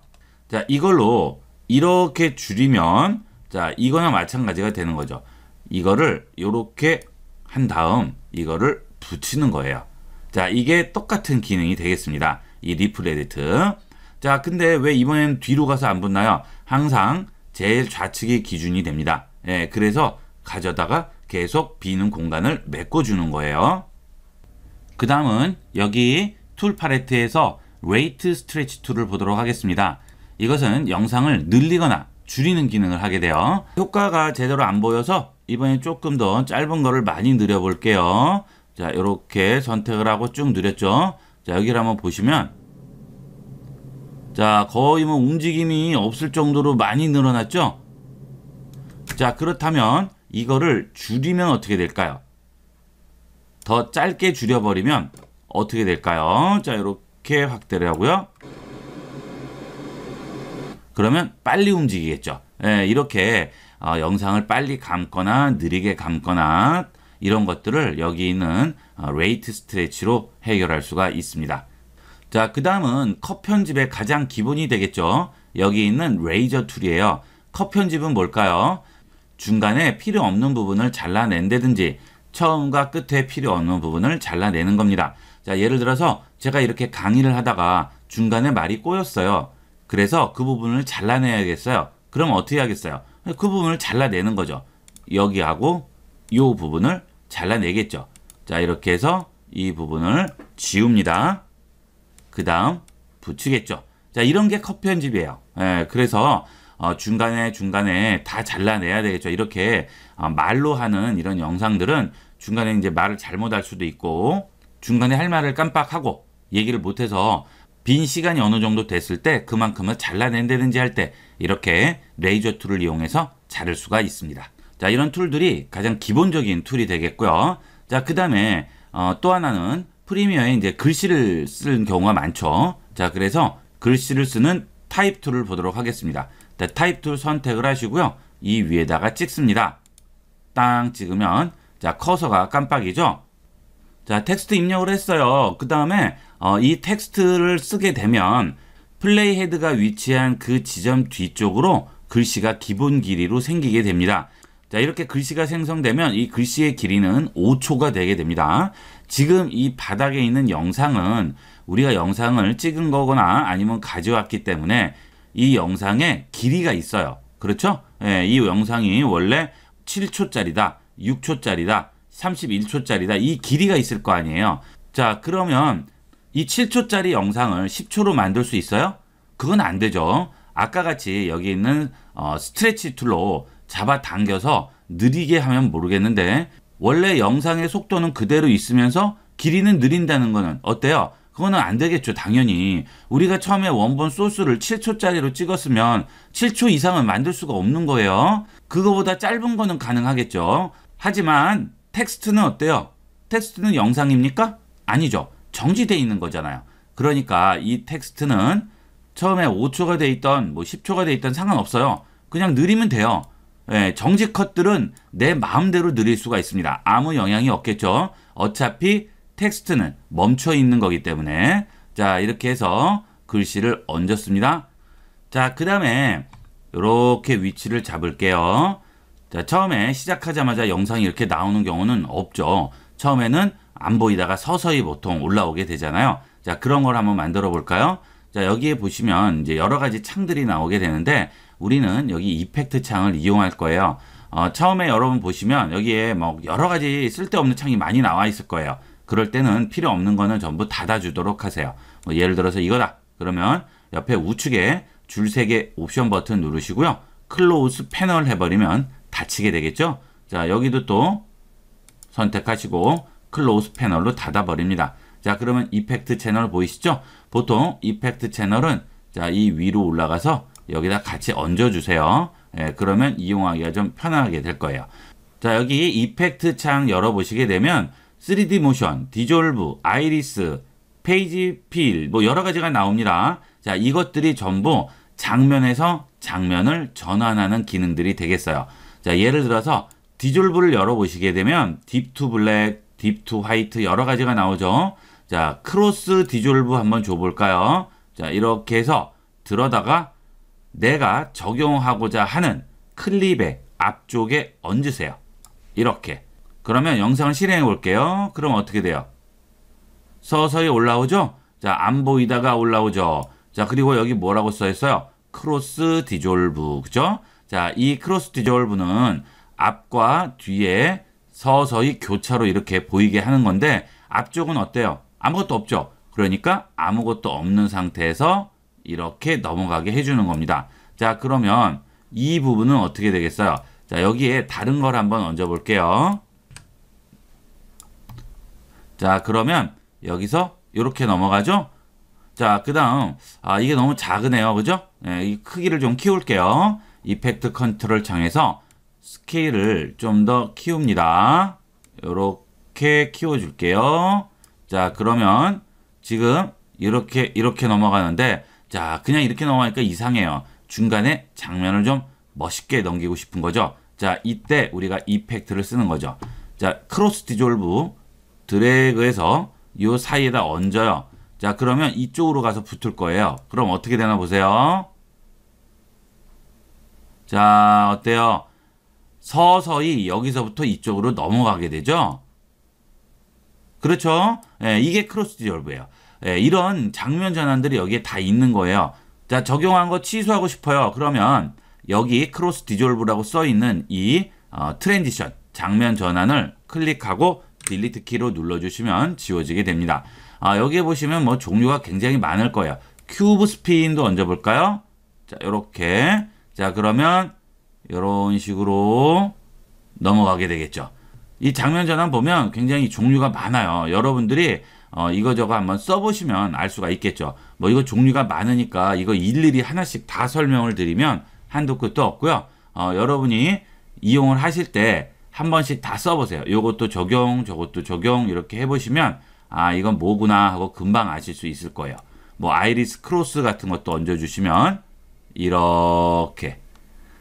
자, 이걸로 이렇게 줄이면 자, 이거나 마찬가지가 되는 거죠. 이거를 이렇게 한 다음 이거를 붙이는 거예요. 자, 이게 똑같은 기능이 되겠습니다. 이 리플 레디트 자, 근데 왜 이번엔 뒤로 가서 안 붙나요? 항상 제일 좌측이 기준이 됩니다. 예, 그래서 가져다가 계속 비는 공간을 메꿔주는 거예요. 그 다음은 여기 툴 팔레트에서 웨이트 스트레치 툴을 보도록 하겠습니다. 이것은 영상을 늘리거나 줄이는 기능을 하게 돼요. 효과가 제대로 안 보여서 이번에 조금 더 짧은 거를 많이 늘려볼게요. 자, 이렇게 선택을 하고 쭉 늘렸죠. 자, 여기를 한번 보시면 자, 거의 뭐 움직임이 없을 정도로 많이 늘어났죠? 자, 그렇다면 이거를 줄이면 어떻게 될까요? 더 짧게 줄여버리면 어떻게 될까요? 자, 이렇게 확대를 하고요. 그러면 빨리 움직이겠죠. 예, 이렇게 어, 영상을 빨리 감거나 느리게 감거나 이런 것들을 여기 있는 레이트 어, 스트레치로 해결할 수가 있습니다. 자, 그 다음은 컷 편집의 가장 기본이 되겠죠. 여기 있는 레이저 툴이에요. 컷 편집은 뭘까요? 중간에 필요 없는 부분을 잘라낸다든지 처음과 끝에 필요 없는 부분을 잘라내는 겁니다. 자, 예를 들어서 제가 이렇게 강의를 하다가 중간에 말이 꼬였어요. 그래서 그 부분을 잘라내야겠어요. 그럼 어떻게 하겠어요? 그 부분을 잘라내는 거죠. 여기하고 이 부분을 잘라내겠죠. 자 이렇게 해서 이 부분을 지웁니다. 그 다음 붙이겠죠. 자 이런 게컷 편집이에요. 예, 그래서 어, 중간에 중간에 다 잘라내야 되겠죠. 이렇게 어, 말로 하는 이런 영상들은 중간에 이제 말을 잘못할 수도 있고 중간에 할 말을 깜빡하고 얘기를 못해서 빈 시간이 어느 정도 됐을 때 그만큼을 잘라낸다든지 할 때 이렇게 레이저 툴을 이용해서 자를 수가 있습니다. 자 이런 툴들이 가장 기본적인 툴이 되겠고요. 자 그 다음에 어, 또 하나는 프리미어에 이제 글씨를 쓰는 경우가 많죠. 자 그래서 글씨를 쓰는 타입 툴을 보도록 하겠습니다. 자, 타입 툴 선택을 하시고요. 이 위에다가 찍습니다. 땅 찍으면 자 커서가 깜빡이죠. 자, 텍스트 입력을 했어요. 그 다음에 어, 이 텍스트를 쓰게 되면 플레이 헤드가 위치한 그 지점 뒤쪽으로 글씨가 기본 길이로 생기게 됩니다. 자, 이렇게 글씨가 생성되면 이 글씨의 길이는 5초가 되게 됩니다. 지금 이 바닥에 있는 영상은 우리가 영상을 찍은 거거나 아니면 가져왔기 때문에 이 영상에 길이가 있어요. 그렇죠? 예, 이 영상이 원래 7초짜리다, 6초짜리다, 31초짜리다. 이 길이가 있을 거 아니에요. 자, 그러면 이 7초짜리 영상을 10초로 만들 수 있어요? 그건 안 되죠. 아까 같이 여기 있는 어, 스트레치 툴로 잡아당겨서 느리게 하면 모르겠는데 원래 영상의 속도는 그대로 있으면서 길이는 느린다는 거는 어때요? 그거는 안 되겠죠 당연히 우리가 처음에 원본 소스를 7초짜리로 찍었으면 7초 이상은 만들 수가 없는 거예요 그거보다 짧은 거는 가능하겠죠 하지만 텍스트는 어때요? 텍스트는 영상입니까? 아니죠. 정지되어 있는 거잖아요. 그러니까 이 텍스트는 처음에 5초가 돼 있던 뭐 10초가 돼 있던 상관없어요. 그냥 느리면 돼요. 예, 정지 컷들은 내 마음대로 느릴 수가 있습니다. 아무 영향이 없겠죠. 어차피 텍스트는 멈춰 있는 거기 때문에 자 이렇게 해서 글씨를 얹었습니다. 자 그 다음에 이렇게 위치를 잡을게요. 자, 처음에 시작하자마자 영상이 이렇게 나오는 경우는 없죠. 처음에는 안 보이다가 서서히 보통 올라오게 되잖아요. 자, 그런 걸 한번 만들어 볼까요? 자, 여기에 보시면 이제 여러 가지 창들이 나오게 되는데 우리는 여기 이펙트 창을 이용할 거예요. 어, 처음에 여러분 보시면 여기에 뭐 여러 가지 쓸데없는 창이 많이 나와 있을 거예요. 그럴 때는 필요 없는 거는 전부 닫아주도록 하세요. 뭐 예를 들어서 이거다. 그러면 옆에 우측에 줄 세 개 옵션 버튼 누르시고요. 클로우스 패널 해버리면 닫히게 되겠죠. 자, 여기도 또 선택하시고 클로즈 패널로 닫아버립니다. 자, 그러면 이펙트 채널 보이시죠? 보통 이펙트 채널은 자, 이 위로 올라가서 여기다 같이 얹어주세요. 예, 그러면 이용하기가 좀 편하게 될 거예요. 자, 여기 이펙트 창 열어보시게 되면 3D 모션, 디졸브, 아이리스, 페이지 필, 뭐 여러 가지가 나옵니다. 자, 이것들이 전부 장면에서 장면을 전환하는 기능들이 되겠어요. 자, 예를 들어서 디졸브를 열어보시게 되면 딥투 블랙, 딥투 화이트 여러 가지가 나오죠. 자, 크로스 디졸브 한번 줘볼까요? 자, 이렇게 해서 들어다가 내가 적용하고자 하는 클립의 앞쪽에 얹으세요. 이렇게. 그러면 영상을 실행해 볼게요. 그럼 어떻게 돼요? 서서히 올라오죠? 자, 안 보이다가 올라오죠. 자, 그리고 여기 뭐라고 써 있어요? 크로스 디졸브. 그죠? 자, 이 크로스 디졸브는 앞과 뒤에 서서히 교차로 이렇게 보이게 하는 건데 앞쪽은 어때요? 아무것도 없죠. 그러니까 아무것도 없는 상태에서 이렇게 넘어가게 해주는 겁니다. 자, 그러면 이 부분은 어떻게 되겠어요? 자, 여기에 다른 걸 한번 얹어 볼게요. 자, 그러면 여기서 이렇게 넘어가죠? 자, 그 다음, 아, 이게 너무 작으네요. 그죠? 네, 이 크기를 좀 키울게요. 이펙트 컨트롤 창에서 스케일을 좀 더 키웁니다. 이렇게 키워줄게요. 자 그러면 지금 이렇게 이렇게 넘어가는데 자 그냥 이렇게 넘어가니까 이상해요. 중간에 장면을 좀 멋있게 넘기고 싶은 거죠. 자 이때 우리가 이펙트를 쓰는 거죠. 자 크로스 디졸브 드래그해서 요 사이에다 얹어요. 자 그러면 이쪽으로 가서 붙을 거예요. 그럼 어떻게 되나 보세요. 자, 어때요? 서서히 여기서부터 이쪽으로 넘어가게 되죠? 그렇죠? 예, 이게 크로스 디졸브예요. 예, 이런 장면 전환들이 여기에 다 있는 거예요. 자, 적용한 거 취소하고 싶어요. 그러면 여기 크로스 디졸브라고 써 있는 이 어, 트랜지션, 장면 전환을 클릭하고 딜리트 키로 눌러주시면 지워지게 됩니다. 아, 여기에 보시면 뭐 종류가 굉장히 많을 거예요. 큐브 스피인도 얹어볼까요? 자, 이렇게 자, 그러면 이런 식으로 넘어가게 되겠죠. 이 장면 전환 보면 굉장히 종류가 많아요. 여러분들이 어, 이거저거 한번 써보시면 알 수가 있겠죠. 뭐 이거 종류가 많으니까 이거 일일이 하나씩 다 설명을 드리면 한도 끝도 없고요. 어, 여러분이 이용을 하실 때 한 번씩 다 써보세요. 요것도 적용, 저것도 적용 이렇게 해보시면 아 이건 뭐구나 하고 금방 아실 수 있을 거예요. 뭐 아이리스 크로스 같은 것도 얹어주시면 이렇게.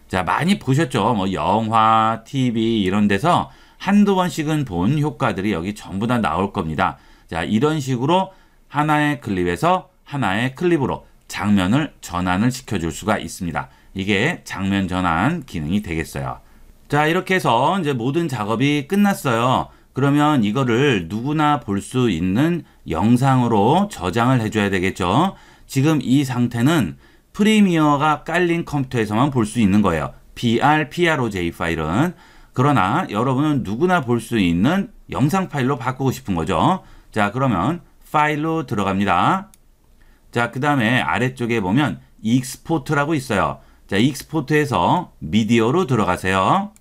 자, 많이 보셨죠? 뭐 영화, TV 이런 데서 한두 번씩은 본 효과들이 여기 전부 다 나올 겁니다. 자, 이런 식으로 하나의 클립에서 하나의 클립으로 장면을 전환을 시켜줄 수가 있습니다. 이게 장면 전환 기능이 되겠어요. 자, 이렇게 해서 이제 모든 작업이 끝났어요. 그러면 이거를 누구나 볼 수 있는 영상으로 저장을 해줘야 되겠죠. 지금 이 상태는 프리미어가 깔린 컴퓨터에서만 볼 수 있는 거예요. BR, PROJ 파일은. 그러나 여러분은 누구나 볼 수 있는 영상 파일로 바꾸고 싶은 거죠. 자, 그러면 파일로 들어갑니다. 자, 그 다음에 아래쪽에 보면 익스포트라고 있어요. 자, 익스포트에서 미디어로 들어가세요.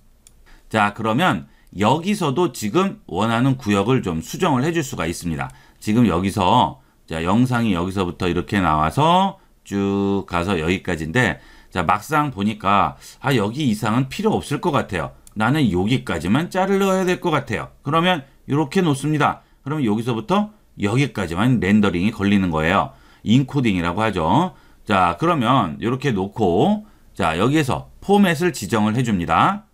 자, 그러면 여기서도 지금 원하는 구역을 좀 수정을 해 줄 수가 있습니다. 지금 여기서 자 영상이 여기서부터 이렇게 나와서 쭉 가서 여기까지인데 자 막상 보니까 아 여기 이상은 필요 없을 것 같아요. 나는 여기까지만 자르려야 될 것 같아요. 그러면 이렇게 놓습니다. 그러면 여기서부터 여기까지만 렌더링이 걸리는 거예요. 인코딩이라고 하죠. 자 그러면 이렇게 놓고 자 여기에서 포맷을 지정을 해줍니다.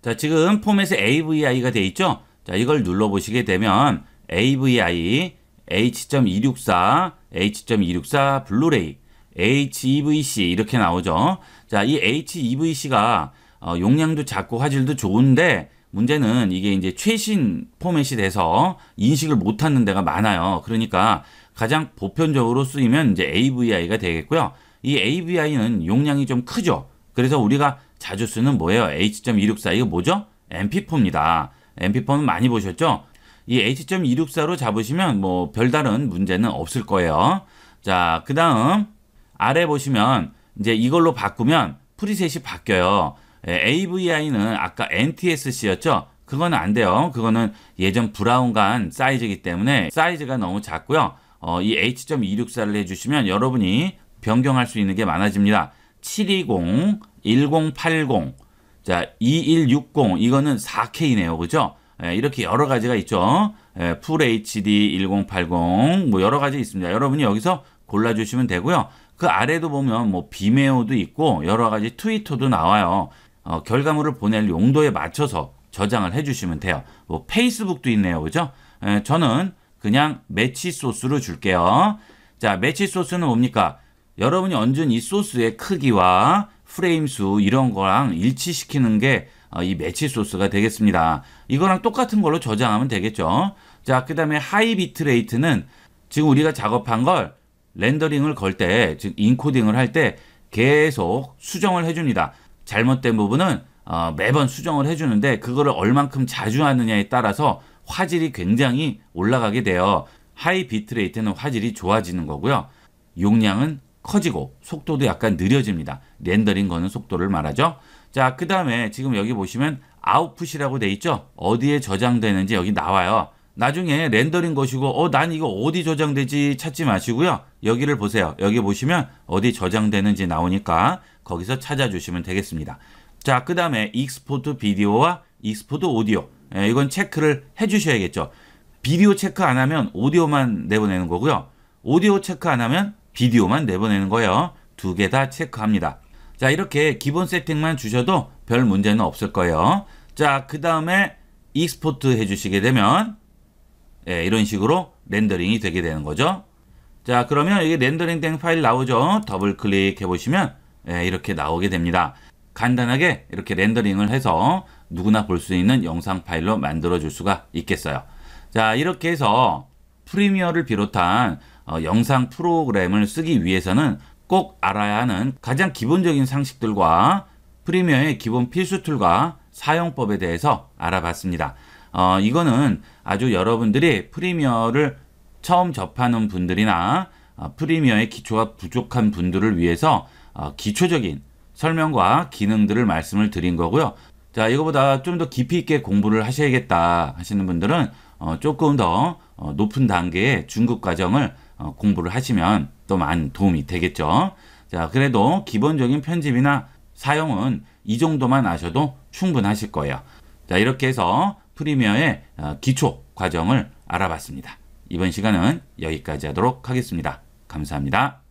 자 지금 포맷에 AVI가 돼 있죠. 자 이걸 눌러보시게 되면 AVI H.264 H.264 블루레이 HEVC 이렇게 나오죠. 자, 이 HEVC가 어, 용량도 작고 화질도 좋은데 문제는 이게 이제 최신 포맷이 돼서 인식을 못하는 데가 많아요. 그러니까 가장 보편적으로 쓰이면 이제 AVI가 되겠고요. 이 AVI는 용량이 좀 크죠. 그래서 우리가 자주 쓰는 뭐예요? H.264 이거 뭐죠? MP4입니다. MP4는 많이 보셨죠? 이 H.264로 잡으시면 뭐 별다른 문제는 없을 거예요. 자, 그 다음 아래 보시면 이제 이걸로 바꾸면 프리셋이 바뀌어요. 예, AVI는 아까 NTSC였죠? 그건 안 돼요. 그거는 예전 브라운관 사이즈이기 때문에 사이즈가 너무 작고요. 어, 이 H.264를 해주시면 여러분이 변경할 수 있는 게 많아집니다. 720, 1080, 자2160 이거는 4K네요. 그죠? 예, 이렇게 여러 가지가 있죠. 예, 풀 HD 1080 뭐 여러 가지 있습니다. 여러분이 여기서 골라주시면 되고요. 그 아래도 보면 뭐 비메오도 있고 여러 가지 트위터도 나와요. 어, 결과물을 보낼 용도에 맞춰서 저장을 해주시면 돼요. 뭐 페이스북도 있네요. 그죠? 에, 예, 저는 그냥 매치 소스로 줄게요. 자, 매치 소스는 뭡니까? 여러분이 얹은 이 소스의 크기와 프레임 수 이런 거랑 일치시키는 게이 어, 매치 소스가 되겠습니다. 이거랑 똑같은 걸로 저장하면 되겠죠. 자, 그 다음에 하이 비트레이트는 지금 우리가 작업한 걸 렌더링을 걸 때, 즉 인코딩을 할 때 계속 수정을 해줍니다. 잘못된 부분은 어, 매번 수정을 해주는데 그거를 얼만큼 자주 하느냐에 따라서 화질이 굉장히 올라가게 되어 하이 비트레이트는 화질이 좋아지는 거고요. 용량은 커지고 속도도 약간 느려집니다. 렌더링 거는 속도를 말하죠. 자, 그 다음에 지금 여기 보시면 아웃풋이라고 돼 있죠? 어디에 저장되는지 여기 나와요. 나중에 렌더링 것이고 어난 이거 어디 저장되지 찾지 마시고요. 여기를 보세요. 여기 보시면 어디 저장되는지 나오니까 거기서 찾아주시면 되겠습니다. 자, 그 다음에 익스포트 비디오와 익스포트 오디오. 예, 이건 체크를 해주셔야겠죠. 비디오 체크 안 하면 오디오만 내보내는 거고요. 오디오 체크 안 하면 비디오만 내보내는 거예요. 두 개 다 체크합니다. 자, 이렇게 기본 세팅만 주셔도 별 문제는 없을 거예요. 자, 그 다음에 익스포트 해주시게 되면 예, 이런 식으로 렌더링이 되게 되는 거죠. 자 그러면 이게 렌더링된 파일 나오죠. 더블 클릭해 보시면 예, 이렇게 나오게 됩니다. 간단하게 이렇게 렌더링을 해서 누구나 볼 수 있는 영상 파일로 만들어 줄 수가 있겠어요. 자 이렇게 해서 프리미어를 비롯한 어, 영상 프로그램을 쓰기 위해서는 꼭 알아야 하는 가장 기본적인 상식들과 프리미어의 기본 필수 툴과 사용법에 대해서 알아봤습니다. 어, 이거는 아주 여러분들이 프리미어를 처음 접하는 분들이나 어, 프리미어의 기초가 부족한 분들을 위해서 어, 기초적인 설명과 기능들을 말씀을 드린 거고요. 자, 이거보다 좀 더 깊이 있게 공부를 하셔야겠다 하시는 분들은 어, 조금 더 어, 높은 단계의 중급 과정을 어, 공부를 하시면 또 많은 도움이 되겠죠. 자, 그래도 기본적인 편집이나 사용은 이 정도만 아셔도 충분하실 거예요. 자, 이렇게 해서 프리미어의 어, 기초 과정을 알아봤습니다. 이번 시간은 여기까지 하도록 하겠습니다. 감사합니다.